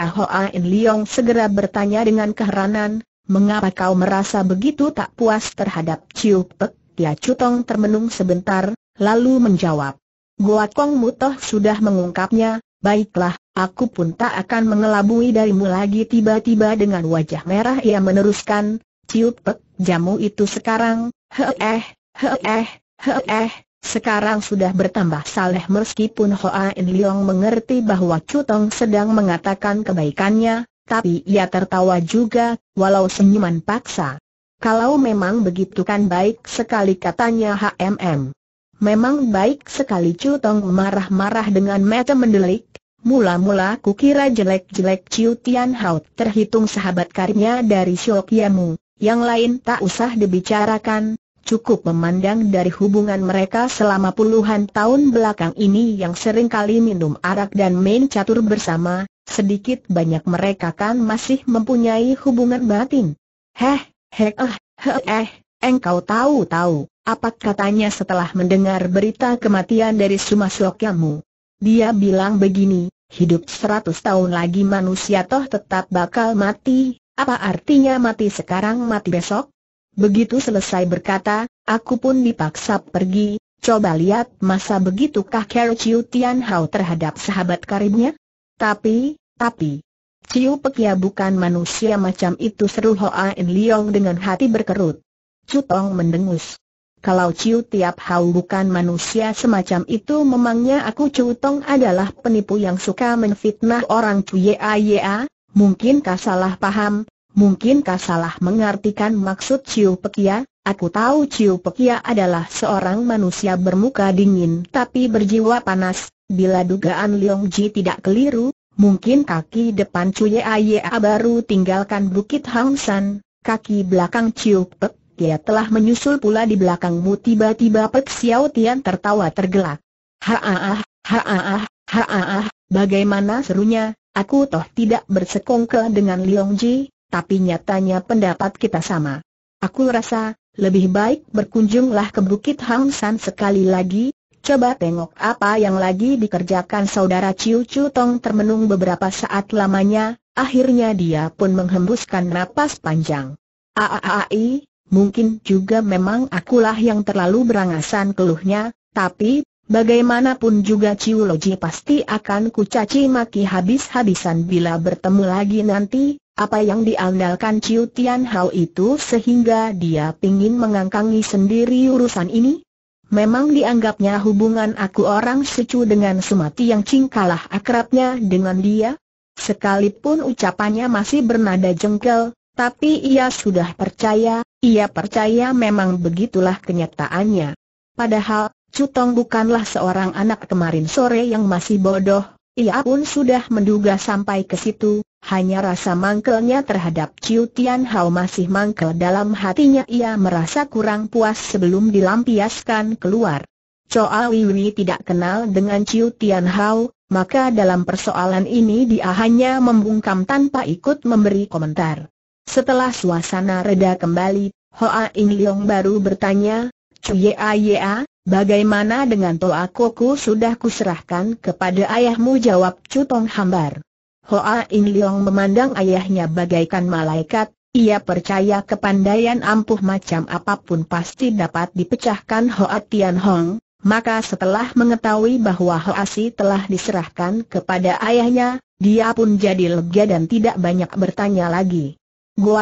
in Liong segera bertanya dengan keheranan, mengapa kau merasa begitu tak puas terhadap Ciu Pek? Ya Chu Tong termenung sebentar, lalu menjawab, Kong Mutoh sudah mengungkapnya, baiklah, aku pun tak akan mengelabui darimu lagi tiba-tiba dengan wajah merah ia meneruskan, ciup pek, jamu itu sekarang, heeh, heeh, heeh, sekarang sudah bertambah saleh meskipun Hoa In Leong mengerti bahwa Cutong sedang mengatakan kebaikannya, tapi ia tertawa juga, walau senyuman paksa. Kalau memang begitu kan baik sekali katanya HMM. Memang baik sekali Chu Tong marah-marah dengan mata mendelik. Mula-mula kukira jelek-jelek Chiu Tian Hao terhitung sahabat karibnya dari yamu, Yang lain tak usah dibicarakan, cukup memandang dari hubungan mereka selama puluhan tahun belakang ini yang sering kali minum arak dan main catur bersama, sedikit banyak mereka kan masih mempunyai hubungan batin. Heh, heh eh, heh eh, Engkau tahu-tahu, apa katanya setelah mendengar berita kematian dari Sumasokyamu? Dia bilang begini, hidup seratus tahun lagi manusia toh tetap bakal mati, apa artinya mati sekarang mati besok? Begitu selesai berkata, aku pun dipaksa pergi, Coba lihat masa begitukah Kero Chiu Tian Hao terhadap sahabat karibnya? Tapi, tapi, Chiu Pekia bukan manusia macam itu seru Hoa In Leong dengan hati berkerut. Cutong mendengus. Kalau Ciu Tiap Hau bukan manusia semacam itu memangnya aku Cutong adalah penipu yang suka menfitnah orang Cuye Aya, mungkinkah salah paham, mungkinkah salah mengartikan maksud Ciu Pekia, Aku tahu Ciu Pekia adalah seorang manusia bermuka dingin tapi berjiwa panas. Bila dugaan Leong Ji tidak keliru, mungkin kaki depan Cuye Aye baru tinggalkan Bukit Hang San, kaki belakang Ciu Pek dia telah menyusul pula di belakangmu tiba-tiba Pek Xiao Tian tertawa tergelak. Haaah, ha haaah, ah, ah, ah, bagaimana serunya, aku toh tidak bersekongkel dengan Liong Ji, tapi nyatanya pendapat kita sama. Aku rasa, lebih baik berkunjunglah ke Bukit Hang San sekali lagi, coba tengok apa yang lagi dikerjakan saudara Ciuciu. Chiu Tong termenung beberapa saat lamanya, akhirnya dia pun menghembuskan napas panjang. Aaai, mungkin juga memang akulah yang terlalu berangasan keluhnya, tapi, bagaimanapun juga Ciu Loji pasti akan kucaci maki habis-habisan bila bertemu lagi nanti, apa yang diandalkan Ciu Tian Hao itu sehingga dia pingin mengangkangi sendiri urusan ini? Memang dianggapnya hubungan aku orang secu dengan Sumati yang cingkalah akrabnya dengan dia? Sekalipun ucapannya masih bernada jengkel, tapi ia sudah percaya, ia percaya memang begitulah kenyataannya. Padahal, Cutong bukanlah seorang anak kemarin sore yang masih bodoh, ia pun sudah menduga sampai ke situ, hanya rasa mangkelnya terhadap Ciu Tian Hao masih mangkel dalam hatinya ia merasa kurang puas sebelum dilampiaskan keluar. Choa Wiwi tidak kenal dengan Ciu Tian Hao, maka dalam persoalan ini dia hanya membungkam tanpa ikut memberi komentar. Setelah suasana reda kembali, Hoa In Leong baru bertanya, Cuya Ya, bagaimana dengan Toa Koku sudah kuserahkan kepada ayahmu jawab Cutong Hambar. Hoa In Leong memandang ayahnya bagaikan malaikat, ia percaya kepandaian ampuh macam apapun pasti dapat dipecahkan Hoa Tian Hong, maka setelah mengetahui bahwa Hoa Si telah diserahkan kepada ayahnya, dia pun jadi lega dan tidak banyak bertanya lagi.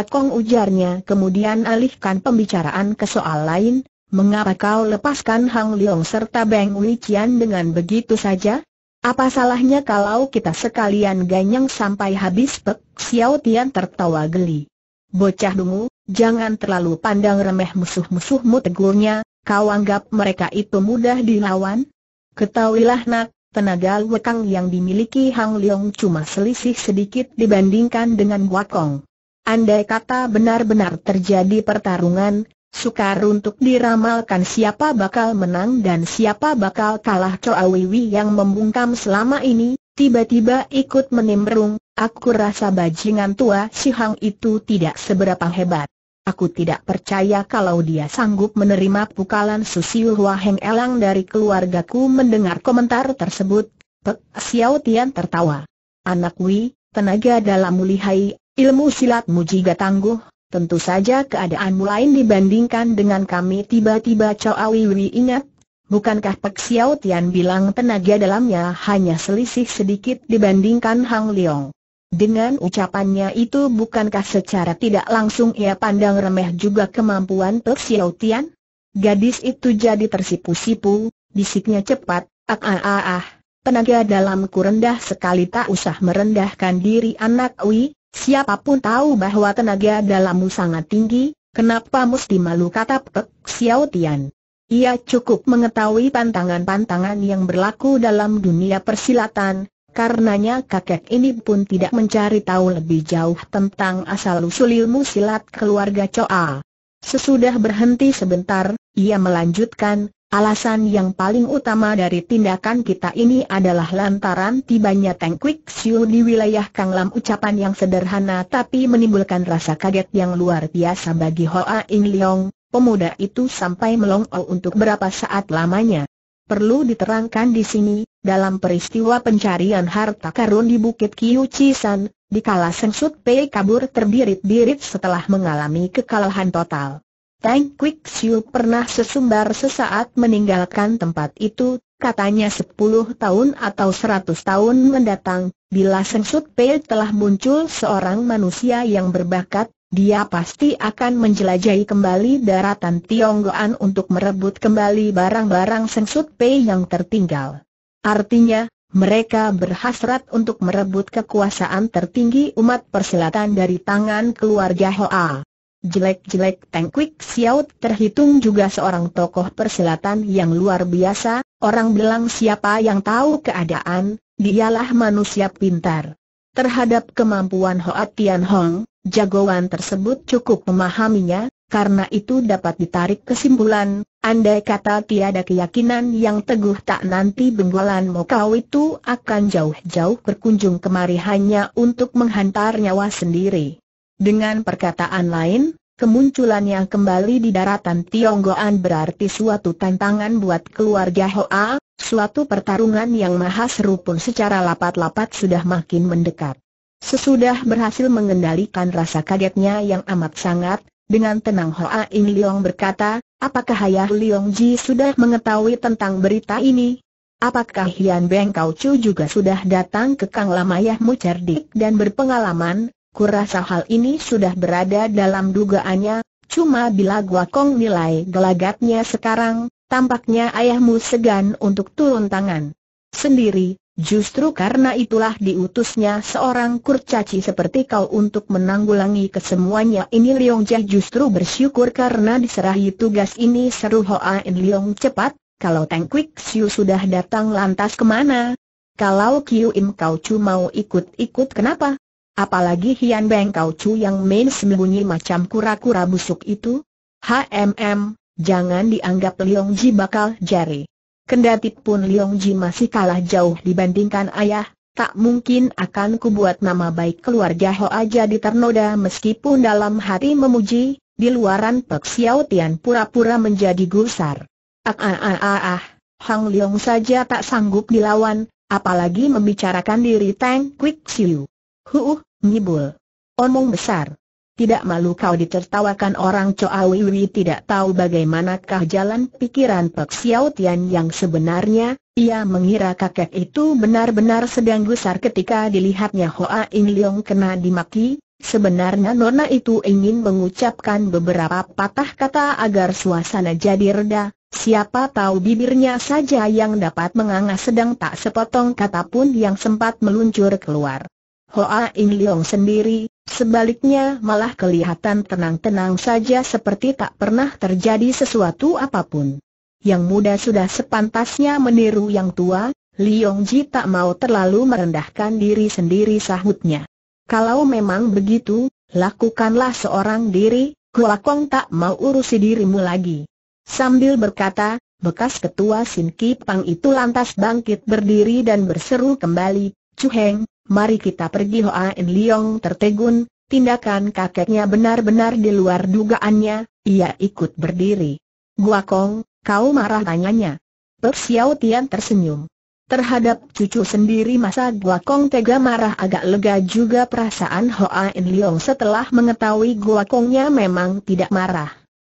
Kong ujarnya kemudian alihkan pembicaraan ke soal lain, mengapa kau lepaskan Hang Leong serta Beng Wichian dengan begitu saja? Apa salahnya kalau kita sekalian ganyang sampai habis Pek Xiao Tian tertawa geli. Bocah dungu, jangan terlalu pandang remeh musuh-musuhmu tegurnya, kau anggap mereka itu mudah dilawan? Ketahuilah nak, tenaga lekang yang dimiliki Hang Leong cuma selisih sedikit dibandingkan dengan Kong. Andai kata benar-benar terjadi pertarungan, sukar untuk diramalkan siapa bakal menang dan siapa bakal kalah Wiwi yang membungkam selama ini, tiba-tiba ikut menimbrung, aku rasa bajingan tua si Hang itu tidak seberapa hebat. Aku tidak percaya kalau dia sanggup menerima pukalan Susiu Hua Heng Elang dari keluargaku mendengar komentar tersebut. Pek Xiao Tian tertawa. Anak Wi, tenaga dalam mulihai Ilmu silatmu jika tangguh, tentu saja keadaanmu lain dibandingkan dengan kami tiba-tiba Chow Wiwi ingat, bukankah Pek Xiao Tian bilang tenaga dalamnya hanya selisih sedikit dibandingkan Hang Leong. Dengan ucapannya itu bukankah secara tidak langsung ia pandang remeh juga kemampuan Pek Xiao Tian? Gadis itu jadi tersipu-sipu, bisiknya cepat, ah ah ah ah, tenaga dalamku rendah sekali tak usah merendahkan diri anak Wi, Siapapun tahu bahwa tenaga dalammu sangat tinggi, kenapa mesti malu kata Pek Xiao Tian. Ia cukup mengetahui pantangan-pantangan yang berlaku dalam dunia persilatan, karenanya kakek ini pun tidak mencari tahu lebih jauh tentang asal-usul ilmu silat keluarga Choa. Sesudah berhenti sebentar, ia melanjutkan, Alasan yang paling utama dari tindakan kita ini adalah lantaran tibanya Teng quick Siu di wilayah Kang Lam. ucapan yang sederhana tapi menimbulkan rasa kaget yang luar biasa bagi Hoa In Leong, pemuda itu sampai melongol untuk berapa saat lamanya. Perlu diterangkan di sini, dalam peristiwa pencarian harta karun di Bukit Kiu Chisan, dikala Seng Sut Pei kabur terbirit-birit setelah mengalami kekalahan total. Tank Quick Siu pernah sesumbar sesaat meninggalkan tempat itu, katanya 10 tahun atau 100 tahun mendatang, bila Seng Sut Pei telah muncul seorang manusia yang berbakat, dia pasti akan menjelajahi kembali daratan Tionggoan untuk merebut kembali barang-barang Seng Sut Pei yang tertinggal. Artinya, mereka berhasrat untuk merebut kekuasaan tertinggi umat persilatan dari tangan keluarga Hoa. Jelek-jelek Teng Kwik Xiao terhitung juga seorang tokoh persilatan yang luar biasa, orang bilang siapa yang tahu keadaan, dialah manusia pintar. Terhadap kemampuan Hoa Tian Hong, jagoan tersebut cukup memahaminya, karena itu dapat ditarik kesimpulan, andai kata tiada keyakinan yang teguh tak nanti benggolan Mokau itu akan jauh-jauh berkunjung kemari hanya untuk menghantar nyawa sendiri. Dengan perkataan lain, kemunculan yang kembali di daratan Tionggoan berarti suatu tantangan buat keluarga Hoa, suatu pertarungan yang maha seru pun secara lapat-lapat sudah makin mendekat. Sesudah berhasil mengendalikan rasa kagetnya yang amat sangat, dengan tenang Hoa In Leong berkata, apakah ayah Leong Ji sudah mengetahui tentang berita ini? Apakah Hian Beng Kau Chu juga sudah datang ke Kang Lamayahmu cerdik dan berpengalaman, Kurasa hal ini sudah berada dalam dugaannya, cuma bila Gua Kong nilai gelagatnya sekarang, tampaknya ayahmu segan untuk turun tangan. Sendiri, justru karena itulah diutusnya seorang kurcaci seperti kau untuk menanggulangi kesemuanya ini Liong Jia justru bersyukur karena diserahi tugas ini seru Hoa In Liong cepat, kalau Teng Kwik Siu sudah datang lantas kemana? Kalau Kiu Im kau cuma mau ikut-ikut kenapa? Apalagi Hian Beng Kau Chu yang main sembunyi macam kura-kura busuk itu? HMM, jangan dianggap Liong Ji bakal jari. Kendati pun Liong Ji masih kalah jauh dibandingkan ayah, tak mungkin akan kubuat nama baik keluarga ho aja di ternoda meskipun dalam hati memuji, di luaran Pek Xiao Tian pura-pura menjadi gusar. Ah ah ah ah ah, Hang Leong saja tak sanggup dilawan, apalagi membicarakan diri Tang Kwik Siu. Huh, ngibul. Omong besar. Tidak malu kau ditertawakan orang Choa Wiwi tidak tahu bagaimanakah jalan pikiran Pek Xiao Tian yang sebenarnya, ia mengira kakek itu benar-benar sedang gusar ketika dilihatnya Hoa In Leong kena dimaki, sebenarnya Nona itu ingin mengucapkan beberapa patah kata agar suasana jadi reda, siapa tahu bibirnya saja yang dapat menganga sedang tak sepotong kata pun yang sempat meluncur keluar. Hoa In Leong sendiri, sebaliknya malah kelihatan tenang-tenang saja seperti tak pernah terjadi sesuatu apapun. Yang muda sudah sepantasnya meniru yang tua, Leong Ji tak mau terlalu merendahkan diri sendiri sahutnya. Kalau memang begitu, lakukanlah seorang diri, Kuakong tak mau urusi dirimu lagi. Sambil berkata, bekas ketua Sin Ki Pang itu lantas bangkit berdiri dan berseru kembali, Chu Heng, mari kita pergi Hoa In Leong tertegun, tindakan kakeknya benar-benar di luar dugaannya, ia ikut berdiri. Gua Kong, kau marah tanyanya. Pek Xiao Tian tersenyum. Terhadap cucu sendiri masa Gua Kong tega marah agak lega juga perasaan Hoa In Leong setelah mengetahui Gua Kongnya memang tidak marah.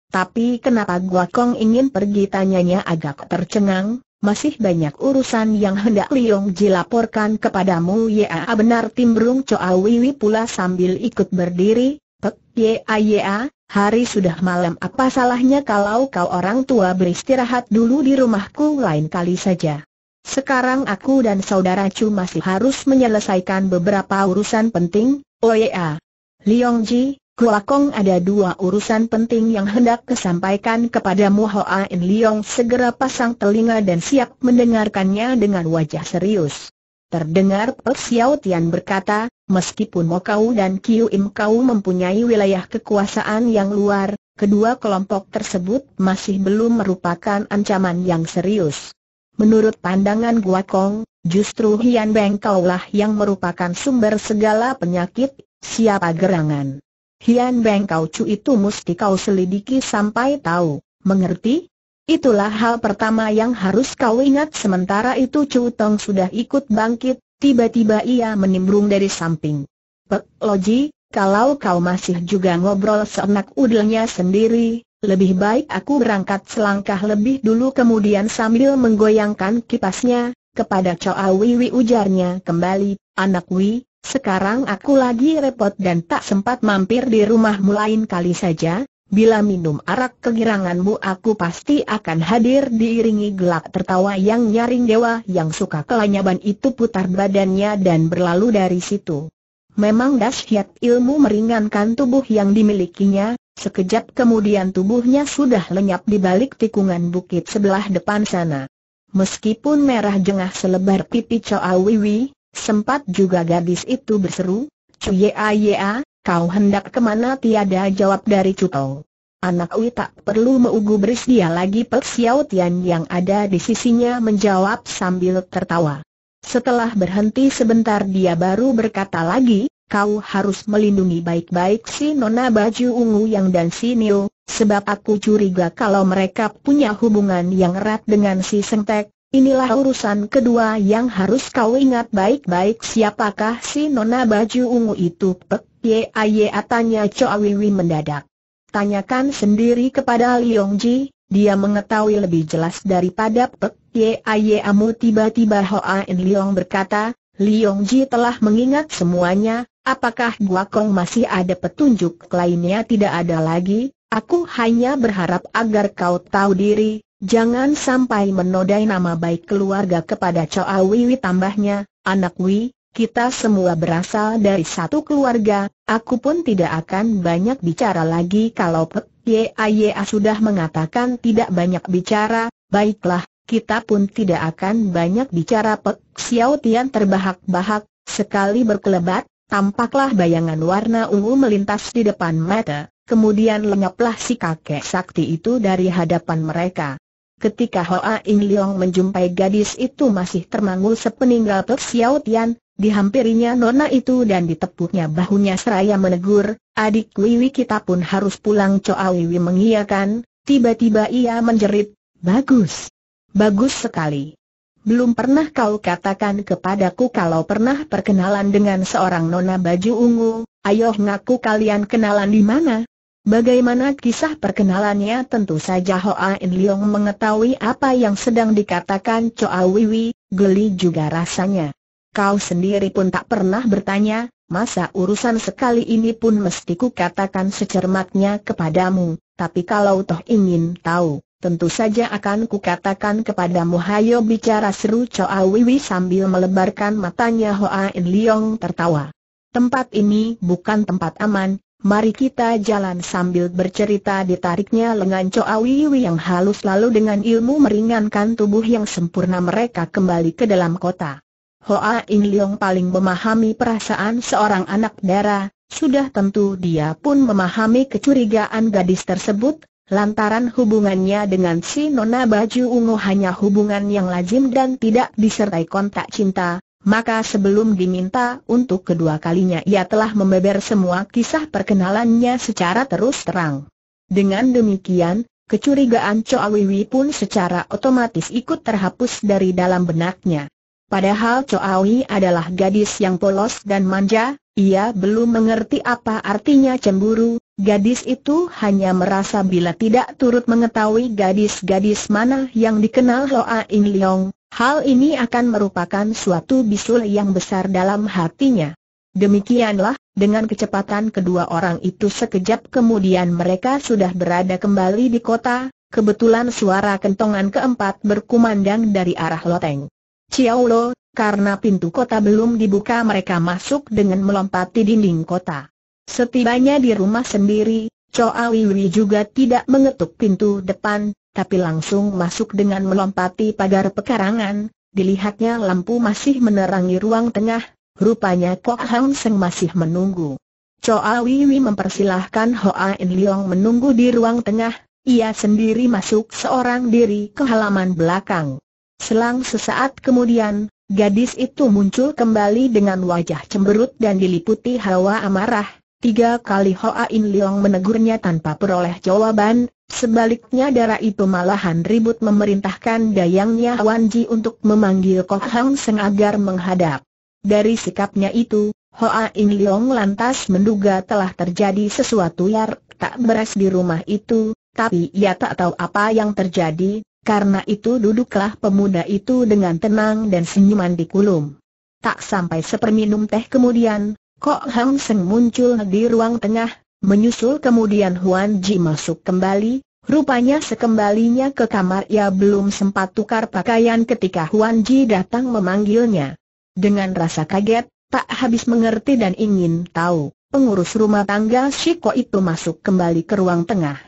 Tapi kenapa Gua Kong ingin pergi tanyanya agak tercengang? masih banyak urusan yang hendak Liong Ji laporkan kepadamu Ya benar timbrung Coa Wiwi pula sambil ikut berdiri, Pek Ya Ya, hari sudah malam apa salahnya kalau kau orang tua beristirahat dulu di rumahku lain kali saja. Sekarang aku dan saudara Chu masih harus menyelesaikan beberapa urusan penting, Oh Ya. Liong Ji, Kuakong ada dua urusan penting yang hendak kesampaikan kepadamu Hoa In Leong segera pasang telinga dan siap mendengarkannya dengan wajah serius. Terdengar Pek Xiao Tian berkata, meskipun Mo Kau dan Kiu Im Kau mempunyai wilayah kekuasaan yang luar, kedua kelompok tersebut masih belum merupakan ancaman yang serius. Menurut pandangan Gua Kong, justru Hian Beng Kaulah yang merupakan sumber segala penyakit, siapa gerangan. Hian Beng Kau Chu itu mesti kau selidiki sampai tahu, mengerti? Itulah hal pertama yang harus kau ingat sementara itu Cu Tong sudah ikut bangkit, tiba-tiba ia menimbrung dari samping. Pek Loji, kalau kau masih juga ngobrol seenak udelnya sendiri, lebih baik aku berangkat selangkah lebih dulu kemudian sambil menggoyangkan kipasnya, kepada Choa Wiwi ujarnya kembali, anak Wi, sekarang aku lagi repot dan tak sempat mampir di rumahmu lain kali saja, bila minum arak kegiranganmu aku pasti akan hadir diiringi gelak tertawa yang nyaring dewa yang suka kelanyaban itu putar badannya dan berlalu dari situ. Memang dahsyat ilmu meringankan tubuh yang dimilikinya, sekejap kemudian tubuhnya sudah lenyap di balik tikungan bukit sebelah depan sana. Meskipun merah jengah selebar pipi Choa Wiwi, Sempat juga gadis itu berseru, Cuya ah, ya, ah, kau hendak kemana tiada jawab dari Tong. Anak Ui tak perlu beris dia lagi Pek Xiao Tian yang ada di sisinya menjawab sambil tertawa. Setelah berhenti sebentar dia baru berkata lagi, kau harus melindungi baik-baik si nona baju ungu yang dan si Nio, sebab aku curiga kalau mereka punya hubungan yang erat dengan si Sengtek, Inilah urusan kedua yang harus kau ingat baik-baik siapakah si nona baju ungu itu Pek aye tanya Choa Wiwi mendadak Tanyakan sendiri kepada Liong Ji, dia mengetahui lebih jelas daripada Pek aye mu tiba-tiba Hoa En Liong berkata Liong Ji telah mengingat semuanya, apakah Gua Kong masih ada petunjuk lainnya tidak ada lagi, aku hanya berharap agar kau tahu diri Jangan sampai menodai nama baik keluarga kepada Choa Wiwi tambahnya, anak Wi, kita semua berasal dari satu keluarga, aku pun tidak akan banyak bicara lagi kalau Pek Yaya sudah mengatakan tidak banyak bicara, baiklah, kita pun tidak akan banyak bicara Pek Xiao Tian terbahak-bahak, sekali berkelebat, tampaklah bayangan warna ungu melintas di depan mata, kemudian lenyaplah si kakek sakti itu dari hadapan mereka ketika Hoa In Leong menjumpai gadis itu masih termangu sepeninggal Pek Xiao Tian, dihampirinya nona itu dan ditepuknya bahunya seraya menegur, adik Wiwi kita pun harus pulang Coa Wiwi mengiakan. tiba-tiba ia menjerit, bagus, bagus sekali. Belum pernah kau katakan kepadaku kalau pernah perkenalan dengan seorang nona baju ungu, ayo ngaku kalian kenalan di mana? Bagaimana kisah perkenalannya tentu saja Hoa In Leong mengetahui apa yang sedang dikatakan Choa Wiwi, geli juga rasanya. Kau sendiri pun tak pernah bertanya, masa urusan sekali ini pun mesti ku katakan secermatnya kepadamu, tapi kalau toh ingin tahu, tentu saja akan kukatakan kepadamu hayo bicara seru Choa Wiwi sambil melebarkan matanya Hoa In Leong tertawa. Tempat ini bukan tempat aman, Mari kita jalan sambil bercerita ditariknya lengan Choa Wiwi yang halus lalu dengan ilmu meringankan tubuh yang sempurna mereka kembali ke dalam kota. Hoa In Leong paling memahami perasaan seorang anak dara, sudah tentu dia pun memahami kecurigaan gadis tersebut, lantaran hubungannya dengan si nona baju ungu hanya hubungan yang lazim dan tidak disertai kontak cinta, maka sebelum diminta untuk kedua kalinya ia telah membeber semua kisah perkenalannya secara terus terang. Dengan demikian, kecurigaan Choa Wiwi pun secara otomatis ikut terhapus dari dalam benaknya. Padahal Choa Wiwi adalah gadis yang polos dan manja, ia belum mengerti apa artinya cemburu, gadis itu hanya merasa bila tidak turut mengetahui gadis-gadis mana yang dikenal Hoa In Leong, hal ini akan merupakan suatu bisul yang besar dalam hatinya. Demikianlah, dengan kecepatan kedua orang itu sekejap kemudian mereka sudah berada kembali di kota, kebetulan suara kentongan keempat berkumandang dari arah loteng. Ciao Lo, karena pintu kota belum dibuka mereka masuk dengan melompati dinding kota. Setibanya di rumah sendiri, Choa Wiwi juga tidak mengetuk pintu depan, tapi langsung masuk dengan melompati pagar pekarangan, dilihatnya lampu masih menerangi ruang tengah, rupanya Kok Hang Seng masih menunggu. Choa Wiwi mempersilahkan Hoa In Leong menunggu di ruang tengah, ia sendiri masuk seorang diri ke halaman belakang. Selang sesaat kemudian, Gadis itu muncul kembali dengan wajah cemberut dan diliputi hawa amarah. Tiga kali Hoa In Leong menegurnya tanpa peroleh jawaban, sebaliknya darah itu malahan ribut memerintahkan dayangnya Wan Ji untuk memanggil Koh Hang Seng agar menghadap. Dari sikapnya itu, Hoa In Leong lantas menduga telah terjadi sesuatu yang tak beres di rumah itu, tapi ia tak tahu apa yang terjadi, karena itu duduklah pemuda itu dengan tenang dan senyuman di kulum. Tak sampai seperminum teh kemudian, Kok Hang Seng muncul di ruang tengah, menyusul kemudian Huan Ji masuk kembali, rupanya sekembalinya ke kamar ia belum sempat tukar pakaian ketika Huan Ji datang memanggilnya. Dengan rasa kaget, tak habis mengerti dan ingin tahu, pengurus rumah tangga Shiko itu masuk kembali ke ruang tengah.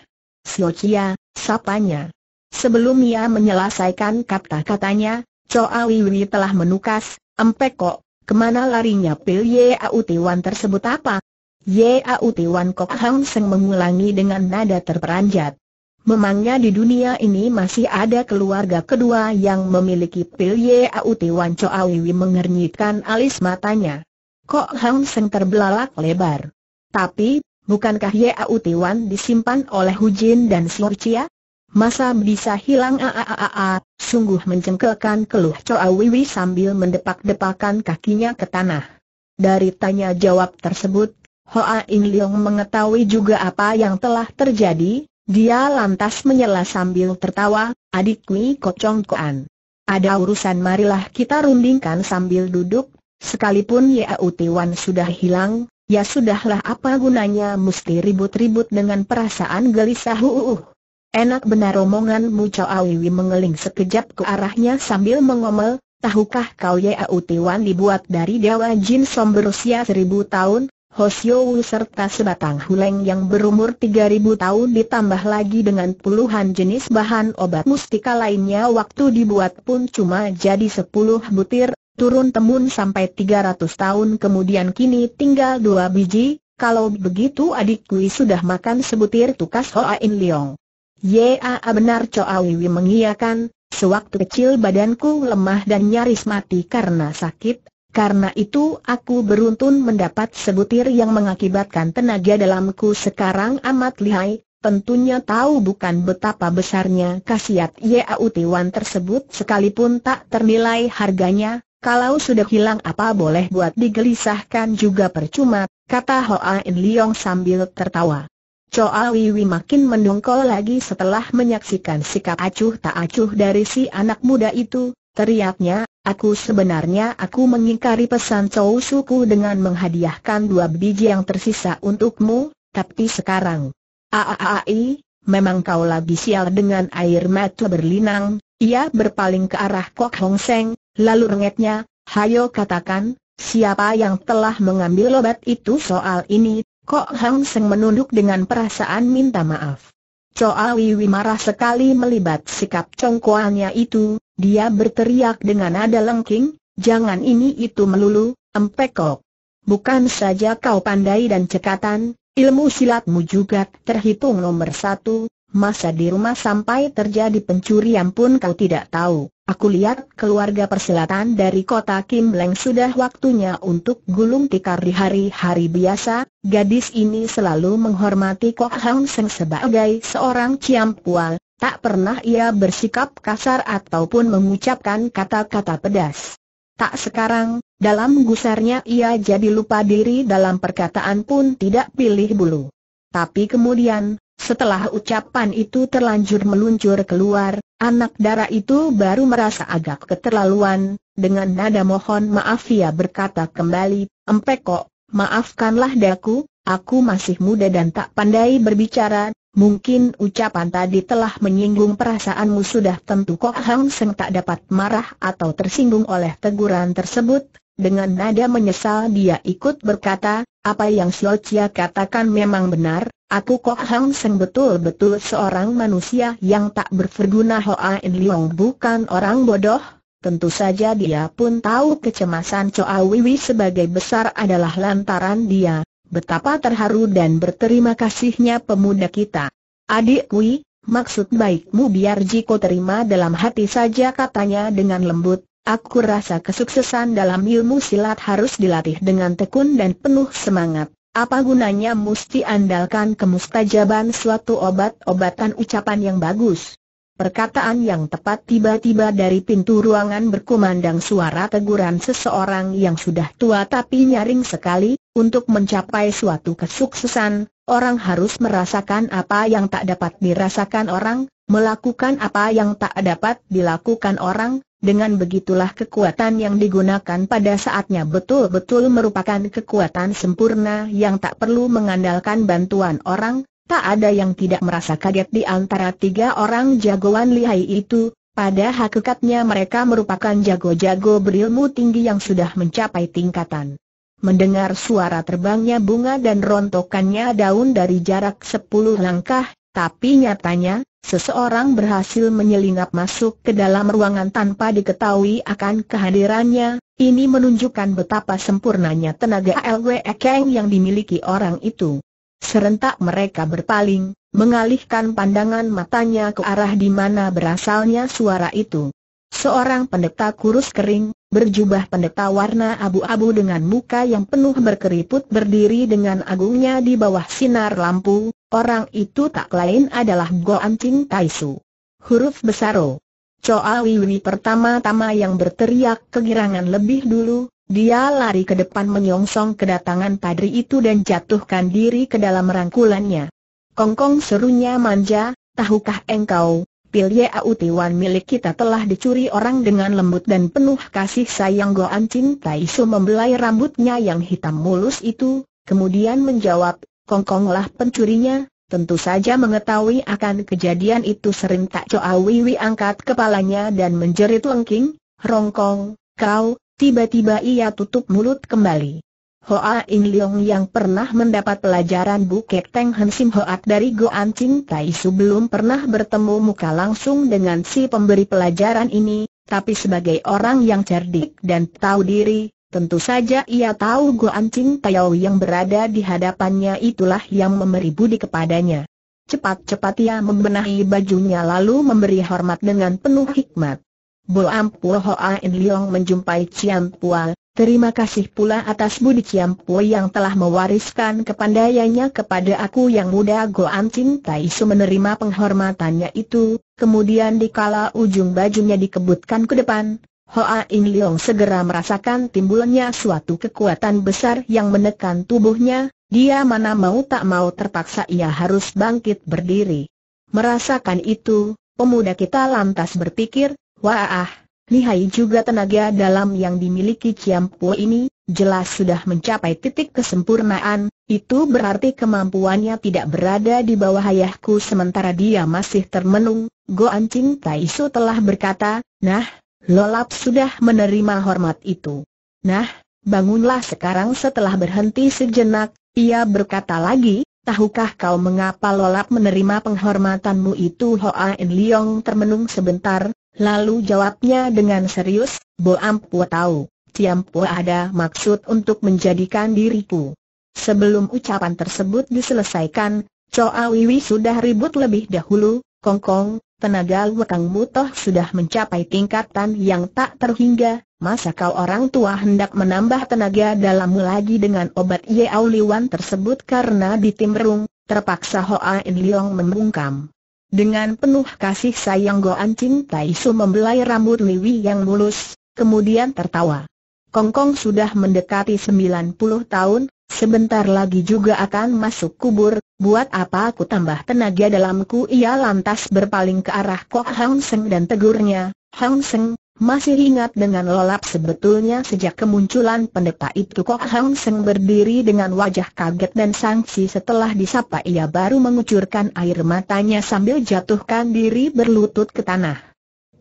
Siochia, sapanya. Sebelum ia menyelesaikan kata-katanya, Choa Wiwi telah menukas, empek kok, kemana larinya pil Yau Tiwan tersebut apa? Yau Tiwan Kok Hang Seng mengulangi dengan nada terperanjat. Memangnya di dunia ini masih ada keluarga kedua yang memiliki pil Yau Tiwan Choa Wiwi mengernyitkan alis matanya. Kok Hang Seng terbelalak lebar. Tapi, bukankah Yau Tiwan disimpan oleh Hujin dan Chia? Masa bisa hilang aaaaa, sungguh mencengkelkan keluh Choa Wiwi sambil mendepak-depakan kakinya ke tanah. Dari tanya jawab tersebut, Hoa In Leong mengetahui juga apa yang telah terjadi, dia lantas menyela sambil tertawa, adik Kui Kocong Koan. Ada urusan marilah kita rundingkan sambil duduk, sekalipun Yau Tiwan sudah hilang, ya sudahlah apa gunanya mesti ribut-ribut dengan perasaan gelisah uuuh. Enak benar omonganmu Chow Awiwi mengeling sekejap ke arahnya sambil mengomel, tahukah kau ya Tiwan dibuat dari dewa jin som seribu tahun, Wu serta sebatang huleng yang berumur tiga ribu tahun ditambah lagi dengan puluhan jenis bahan obat mustika lainnya waktu dibuat pun cuma jadi sepuluh butir, turun-temun sampai tiga ratus tahun kemudian kini tinggal dua biji, kalau begitu adikku sudah makan sebutir tukas Hoa In Leong. Yaa benar Coawiwi mengiyakan, sewaktu kecil badanku lemah dan nyaris mati karena sakit, karena itu aku beruntun mendapat sebutir yang mengakibatkan tenaga dalamku sekarang amat lihai, tentunya tahu bukan betapa besarnya khasiat Ya Utiwan tersebut sekalipun tak ternilai harganya, kalau sudah hilang apa boleh buat digelisahkan juga percuma, kata Hoa In Liong sambil tertawa. Coa Wiwi makin mendongkol lagi setelah menyaksikan sikap acuh tak acuh dari si anak muda itu, teriaknya, aku sebenarnya aku mengingkari pesan Chow Suku dengan menghadiahkan dua biji yang tersisa untukmu, tapi sekarang, aaai, memang kau lagi sial dengan air mata berlinang, ia berpaling ke arah Kok Hong Seng, lalu rengetnya, hayo katakan, siapa yang telah mengambil obat itu soal ini Kok Hang Seng menunduk dengan perasaan minta maaf. Choa Wiwi marah sekali melibat sikap congkoannya itu, dia berteriak dengan nada lengking, jangan ini itu melulu, empekok. Bukan saja kau pandai dan cekatan, ilmu silatmu juga terhitung nomor satu, masa di rumah sampai terjadi pencurian pun kau tidak tahu. Aku lihat keluarga perselatan dari kota Kim Leng sudah waktunya untuk gulung tikar di hari-hari biasa, gadis ini selalu menghormati Kok Hang Seng sebagai seorang ciampual, tak pernah ia bersikap kasar ataupun mengucapkan kata-kata pedas. Tak sekarang, dalam gusarnya ia jadi lupa diri dalam perkataan pun tidak pilih bulu. Tapi kemudian, setelah ucapan itu terlanjur meluncur keluar, anak darah itu baru merasa agak keterlaluan, dengan nada mohon maaf ia berkata kembali, Empeko, maafkanlah daku, aku masih muda dan tak pandai berbicara, mungkin ucapan tadi telah menyinggung perasaanmu sudah tentu Kok Hang Seng tak dapat marah atau tersinggung oleh teguran tersebut, dengan nada menyesal dia ikut berkata, apa yang Xiao katakan memang benar, Aku Kok Hang Seng betul-betul seorang manusia yang tak berverguna Hoa In Leong bukan orang bodoh, tentu saja dia pun tahu kecemasan Choa Wiwi sebagai besar adalah lantaran dia, betapa terharu dan berterima kasihnya pemuda kita. Adik Kui, maksud baikmu biar Jiko terima dalam hati saja katanya dengan lembut, aku rasa kesuksesan dalam ilmu silat harus dilatih dengan tekun dan penuh semangat. Apa gunanya mesti andalkan kemustajaban suatu obat-obatan ucapan yang bagus? Perkataan yang tepat tiba-tiba dari pintu ruangan berkumandang suara teguran seseorang yang sudah tua tapi nyaring sekali, untuk mencapai suatu kesuksesan, orang harus merasakan apa yang tak dapat dirasakan orang, melakukan apa yang tak dapat dilakukan orang, dengan begitulah kekuatan yang digunakan pada saatnya betul-betul merupakan kekuatan sempurna yang tak perlu mengandalkan bantuan orang, tak ada yang tidak merasa kaget di antara tiga orang jagoan lihai itu, pada hakikatnya mereka merupakan jago-jago berilmu tinggi yang sudah mencapai tingkatan. Mendengar suara terbangnya bunga dan rontokannya daun dari jarak sepuluh langkah, tapi nyatanya, Seseorang berhasil menyelinap masuk ke dalam ruangan tanpa diketahui akan kehadirannya, ini menunjukkan betapa sempurnanya tenaga LWE Kang yang dimiliki orang itu. Serentak mereka berpaling, mengalihkan pandangan matanya ke arah di mana berasalnya suara itu. Seorang pendeta kurus kering, berjubah pendeta warna abu-abu dengan muka yang penuh berkeriput berdiri dengan agungnya di bawah sinar lampu, Orang itu tak lain adalah Goan Ching Taisu. Huruf besar O. Choa Wiwi pertama-tama yang berteriak kegirangan lebih dulu, dia lari ke depan menyongsong kedatangan padri itu dan jatuhkan diri ke dalam rangkulannya. Kongkong serunya manja, tahukah engkau, Pilye Autiwan milik kita telah dicuri orang dengan lembut dan penuh kasih sayang Goan Anjing Taisu membelai rambutnya yang hitam mulus itu, kemudian menjawab, Kongkonglah pencurinya, tentu saja mengetahui akan kejadian itu sering tak coa Wiwi angkat kepalanya dan menjerit lengking, Rongkong, kau, tiba-tiba ia tutup mulut kembali. Hoa In Leong yang pernah mendapat pelajaran buket Teng Han Sim Hoat dari An Ching Tai Su belum pernah bertemu muka langsung dengan si pemberi pelajaran ini, tapi sebagai orang yang cerdik dan tahu diri, Tentu saja ia tahu Goan Cing Tayau yang berada di hadapannya itulah yang memberi budi kepadanya. Cepat-cepat ia membenahi bajunya lalu memberi hormat dengan penuh hikmat. Bo Ampu Hoa In Leong menjumpai Ciam Pua, terima kasih pula atas budi Ciam Pua yang telah mewariskan kepandaiannya kepada aku yang muda Goan Cing Taisu menerima penghormatannya itu, kemudian dikala ujung bajunya dikebutkan ke depan, Hoa In Leong segera merasakan timbulnya suatu kekuatan besar yang menekan tubuhnya, dia mana mau tak mau terpaksa ia harus bangkit berdiri. Merasakan itu, pemuda kita lantas berpikir, wah ah, lihai juga tenaga dalam yang dimiliki Po ini, jelas sudah mencapai titik kesempurnaan, itu berarti kemampuannya tidak berada di bawah ayahku sementara dia masih termenung, Goan Ching Su telah berkata, nah, Lolap sudah menerima hormat itu. Nah, bangunlah sekarang setelah berhenti sejenak, ia berkata lagi, tahukah kau mengapa Lolap menerima penghormatanmu itu Hoa En Liong termenung sebentar, lalu jawabnya dengan serius, boam Pua tahu, Ciam Pua ada maksud untuk menjadikan diriku. Sebelum ucapan tersebut diselesaikan, Choa Wiwi sudah ribut lebih dahulu, Kongkong, Tenaga Wekang Mutoh sudah mencapai tingkatan yang tak terhingga, masa kau orang tua hendak menambah tenaga dalammu lagi dengan obat Yeau Liwan tersebut karena ditimbrung, terpaksa Hoa In Leong membungkam. Dengan penuh kasih sayang Goan Ching Tai Su membelai rambut Liwi yang mulus, kemudian tertawa. Kongkong -kong sudah mendekati 90 tahun, Sebentar lagi juga akan masuk kubur, buat apa aku tambah tenaga dalamku ia lantas berpaling ke arah Kok Hang Seng dan tegurnya, Hang Seng, masih ingat dengan lelap sebetulnya sejak kemunculan pendeta itu Kok Hang Seng berdiri dengan wajah kaget dan sangsi setelah disapa ia baru mengucurkan air matanya sambil jatuhkan diri berlutut ke tanah.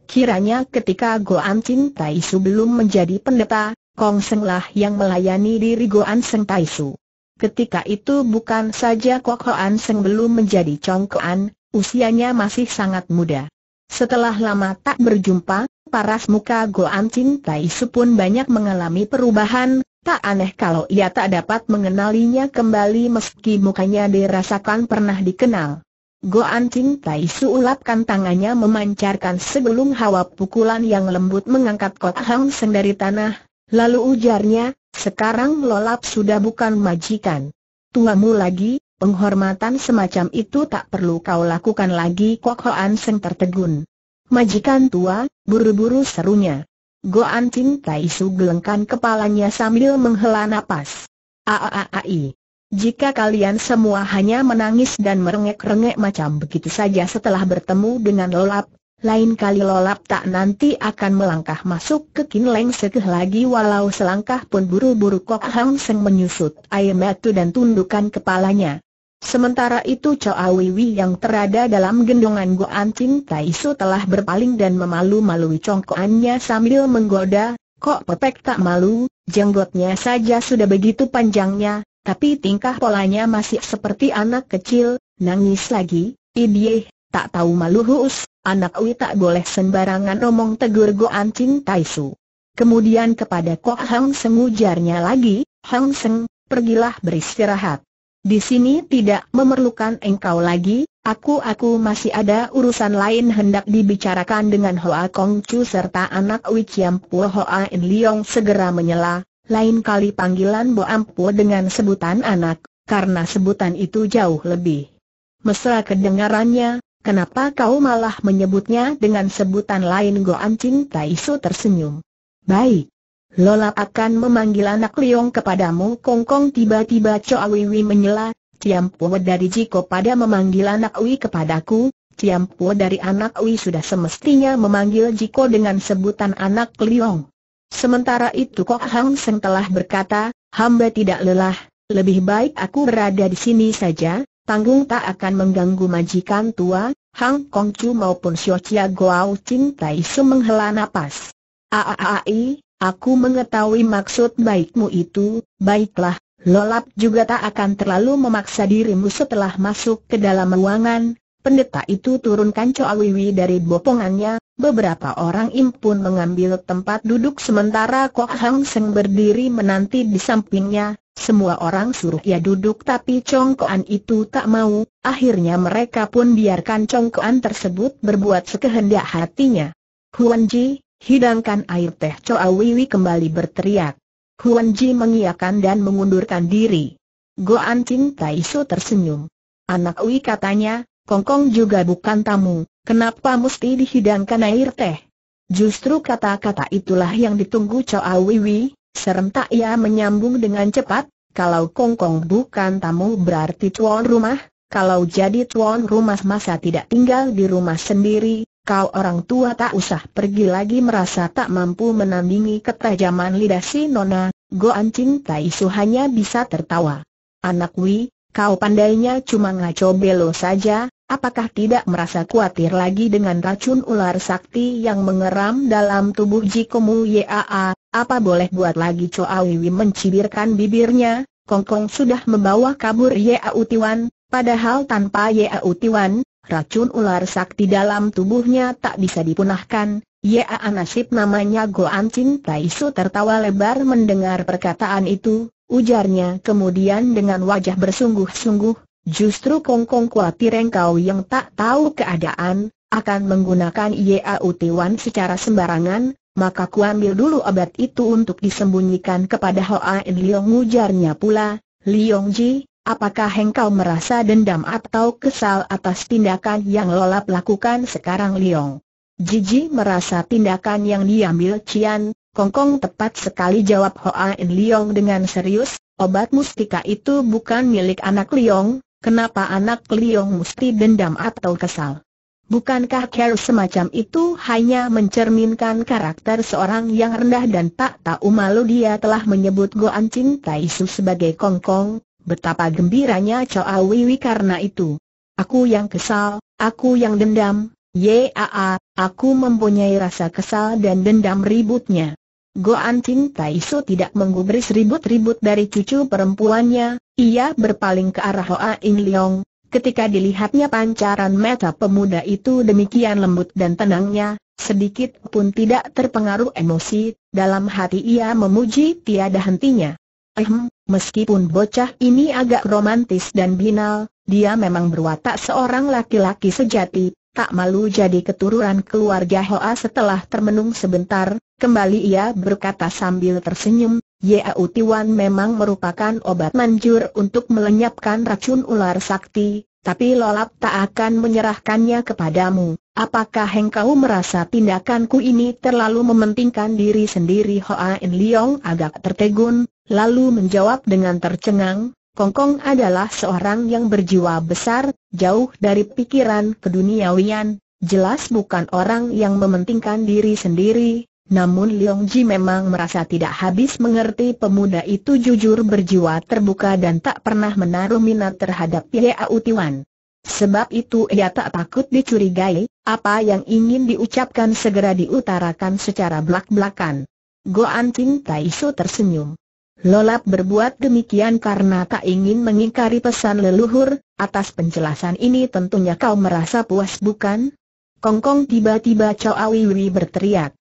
Kiranya ketika Goan Cintai Su belum menjadi pendeta, Kong Seng lah yang melayani diri Goan Seng Tai Su. Ketika itu bukan saja Kok Hoan Seng belum menjadi congkoan, usianya masih sangat muda. Setelah lama tak berjumpa, paras muka Goan Seng Tai Su pun banyak mengalami perubahan, tak aneh kalau ia tak dapat mengenalinya kembali meski mukanya dirasakan pernah dikenal. Goan Anjing Tai Su ulapkan tangannya memancarkan sebelum hawa pukulan yang lembut mengangkat Kot Hang Seng dari tanah, Lalu ujarnya, sekarang lolap sudah bukan majikan. Tuamu lagi, penghormatan semacam itu tak perlu kau lakukan lagi Kok Hoan Seng tertegun. Majikan tua, buru-buru serunya. Goan Ting Tai Su gelengkan kepalanya sambil menghela napas. Aaai. Jika kalian semua hanya menangis dan merengek-rengek macam begitu saja setelah bertemu dengan lolap, lain kali lolap tak nanti akan melangkah masuk ke Kinleng Sekeh lagi walau selangkah pun buru-buru Kok Hang Seng menyusut air matu dan tundukkan kepalanya. Sementara itu Choa Wiwi yang terada dalam gendongan Goan Ting Tai Su telah berpaling dan memalu-malui congkoannya sambil menggoda, kok pepek tak malu, jenggotnya saja sudah begitu panjangnya, tapi tingkah polanya masih seperti anak kecil, nangis lagi, idieh, Tak tahu malu huus, anak Ui tak boleh sembarangan omong tegur Goan Chin Tai Su. Kemudian kepada Kok Hang Seng ujarnya lagi, Hang Seng, pergilah beristirahat. Di sini tidak memerlukan engkau lagi, aku-aku masih ada urusan lain hendak dibicarakan dengan Hoa Kong Chu serta anak Wei Chiam Puo Hoa In Leong segera menyela, lain kali panggilan Bo Ampu dengan sebutan anak, karena sebutan itu jauh lebih mesra kedengarannya, Kenapa kau malah menyebutnya dengan sebutan lain Goan Ching Taisu tersenyum. Baik. Lola akan memanggil anak Liong kepadamu Kong Kong tiba-tiba Choa Wiwi menyela, Ciam Pua dari Jiko pada memanggil anak Wi kepadaku, Ciam Pua dari anak Wi sudah semestinya memanggil Jiko dengan sebutan anak Liong. Sementara itu Kok Hang Seng telah berkata, hamba tidak lelah, lebih baik aku berada di sini saja, tanggung tak akan mengganggu majikan tua, Hang Kong Chu maupun Xiao Chia Guo Ching Tai Su menghela napas. Aaai, aku mengetahui maksud baikmu itu, baiklah, Lolap juga tak akan terlalu memaksa dirimu setelah masuk ke dalam ruangan, pendeta itu turunkan Wiwi dari bopongannya, Beberapa orang impun mengambil tempat duduk sementara Kok Hang Seng berdiri menanti di sampingnya, semua orang suruh ia duduk tapi Chong Kuan itu tak mau, akhirnya mereka pun biarkan Chong Kuan tersebut berbuat sekehendak hatinya. Huan Ji, hidangkan air teh Choa Wiwi kembali berteriak. Huan Ji mengiakan dan mengundurkan diri. Goan Ching Su tersenyum. Anak Wi katanya, Kongkong juga bukan tamu, kenapa mesti dihidangkan air teh? Justru kata-kata itulah yang ditunggu Choa Wiwi, serentak ia menyambung dengan cepat, kalau Kongkong bukan tamu berarti tuan rumah, kalau jadi tuan rumah masa tidak tinggal di rumah sendiri, kau orang tua tak usah pergi lagi merasa tak mampu menandingi ketajaman lidah si Nona, Go Ancing Tai Su hanya bisa tertawa. Anak Wi, kau pandainya cuma ngaco belo saja, Apakah tidak merasa khawatir lagi dengan racun ular sakti yang mengeram dalam tubuh Jikomu Yaa? Apa boleh buat lagi Choa Wiwi mencibirkan bibirnya? Kongkong sudah membawa kabur Yaa Utiwan, padahal tanpa Yaa Utiwan, racun ular sakti dalam tubuhnya tak bisa dipunahkan. Yaa nasib namanya Goan Chin Taisu tertawa lebar mendengar perkataan itu, ujarnya kemudian dengan wajah bersungguh-sungguh, Justru Kongkong khawatir engkau yang tak tahu keadaan, akan menggunakan Yau Tiwan secara sembarangan, maka kuambil dulu obat itu untuk disembunyikan kepada Hoa In Liong ujarnya pula, Liong Ji, apakah engkau merasa dendam atau kesal atas tindakan yang lolap lakukan sekarang Liong? Jiji merasa tindakan yang diambil Cian, Kongkong tepat sekali jawab Hoa In Liong dengan serius, obat mustika itu bukan milik anak Liong, Kenapa anak Liong mesti dendam atau kesal? Bukankah care semacam itu hanya mencerminkan karakter seorang yang rendah dan tak tahu malu dia telah menyebut Goan Ching Tai Su sebagai kongkong, betapa gembiranya Choa Wiwi karena itu. Aku yang kesal, aku yang dendam, yaa, aku mempunyai rasa kesal dan dendam ributnya. Goan Ting Taisu tidak menggubris ribut-ribut dari cucu perempuannya, ia berpaling ke arah Hoa In Leong, Ketika dilihatnya pancaran mata pemuda itu demikian lembut dan tenangnya, sedikit pun tidak terpengaruh emosi, dalam hati ia memuji tiada hentinya. Ehm, meskipun bocah ini agak romantis dan binal, dia memang berwatak seorang laki-laki sejati, tak malu jadi keturunan keluarga Hoa setelah termenung sebentar, Kembali ia berkata sambil tersenyum, Yau Tiwan memang merupakan obat manjur untuk melenyapkan racun ular sakti, tapi Lolap tak akan menyerahkannya kepadamu. Apakah engkau merasa tindakanku ini terlalu mementingkan diri sendiri Hoa In Leong agak tertegun, lalu menjawab dengan tercengang, Kongkong adalah seorang yang berjiwa besar, jauh dari pikiran keduniawian, jelas bukan orang yang mementingkan diri sendiri, namun Leong Ji memang merasa tidak habis mengerti pemuda itu jujur berjiwa terbuka dan tak pernah menaruh minat terhadap Yau Tiwan. Sebab itu ia tak takut dicurigai, apa yang ingin diucapkan segera diutarakan secara belak-belakan. Goan Ting Su tersenyum. Lolap berbuat demikian karena tak ingin mengingkari pesan leluhur, atas penjelasan ini tentunya kau merasa puas bukan? Kongkong tiba-tiba Chow Awiwi berteriak.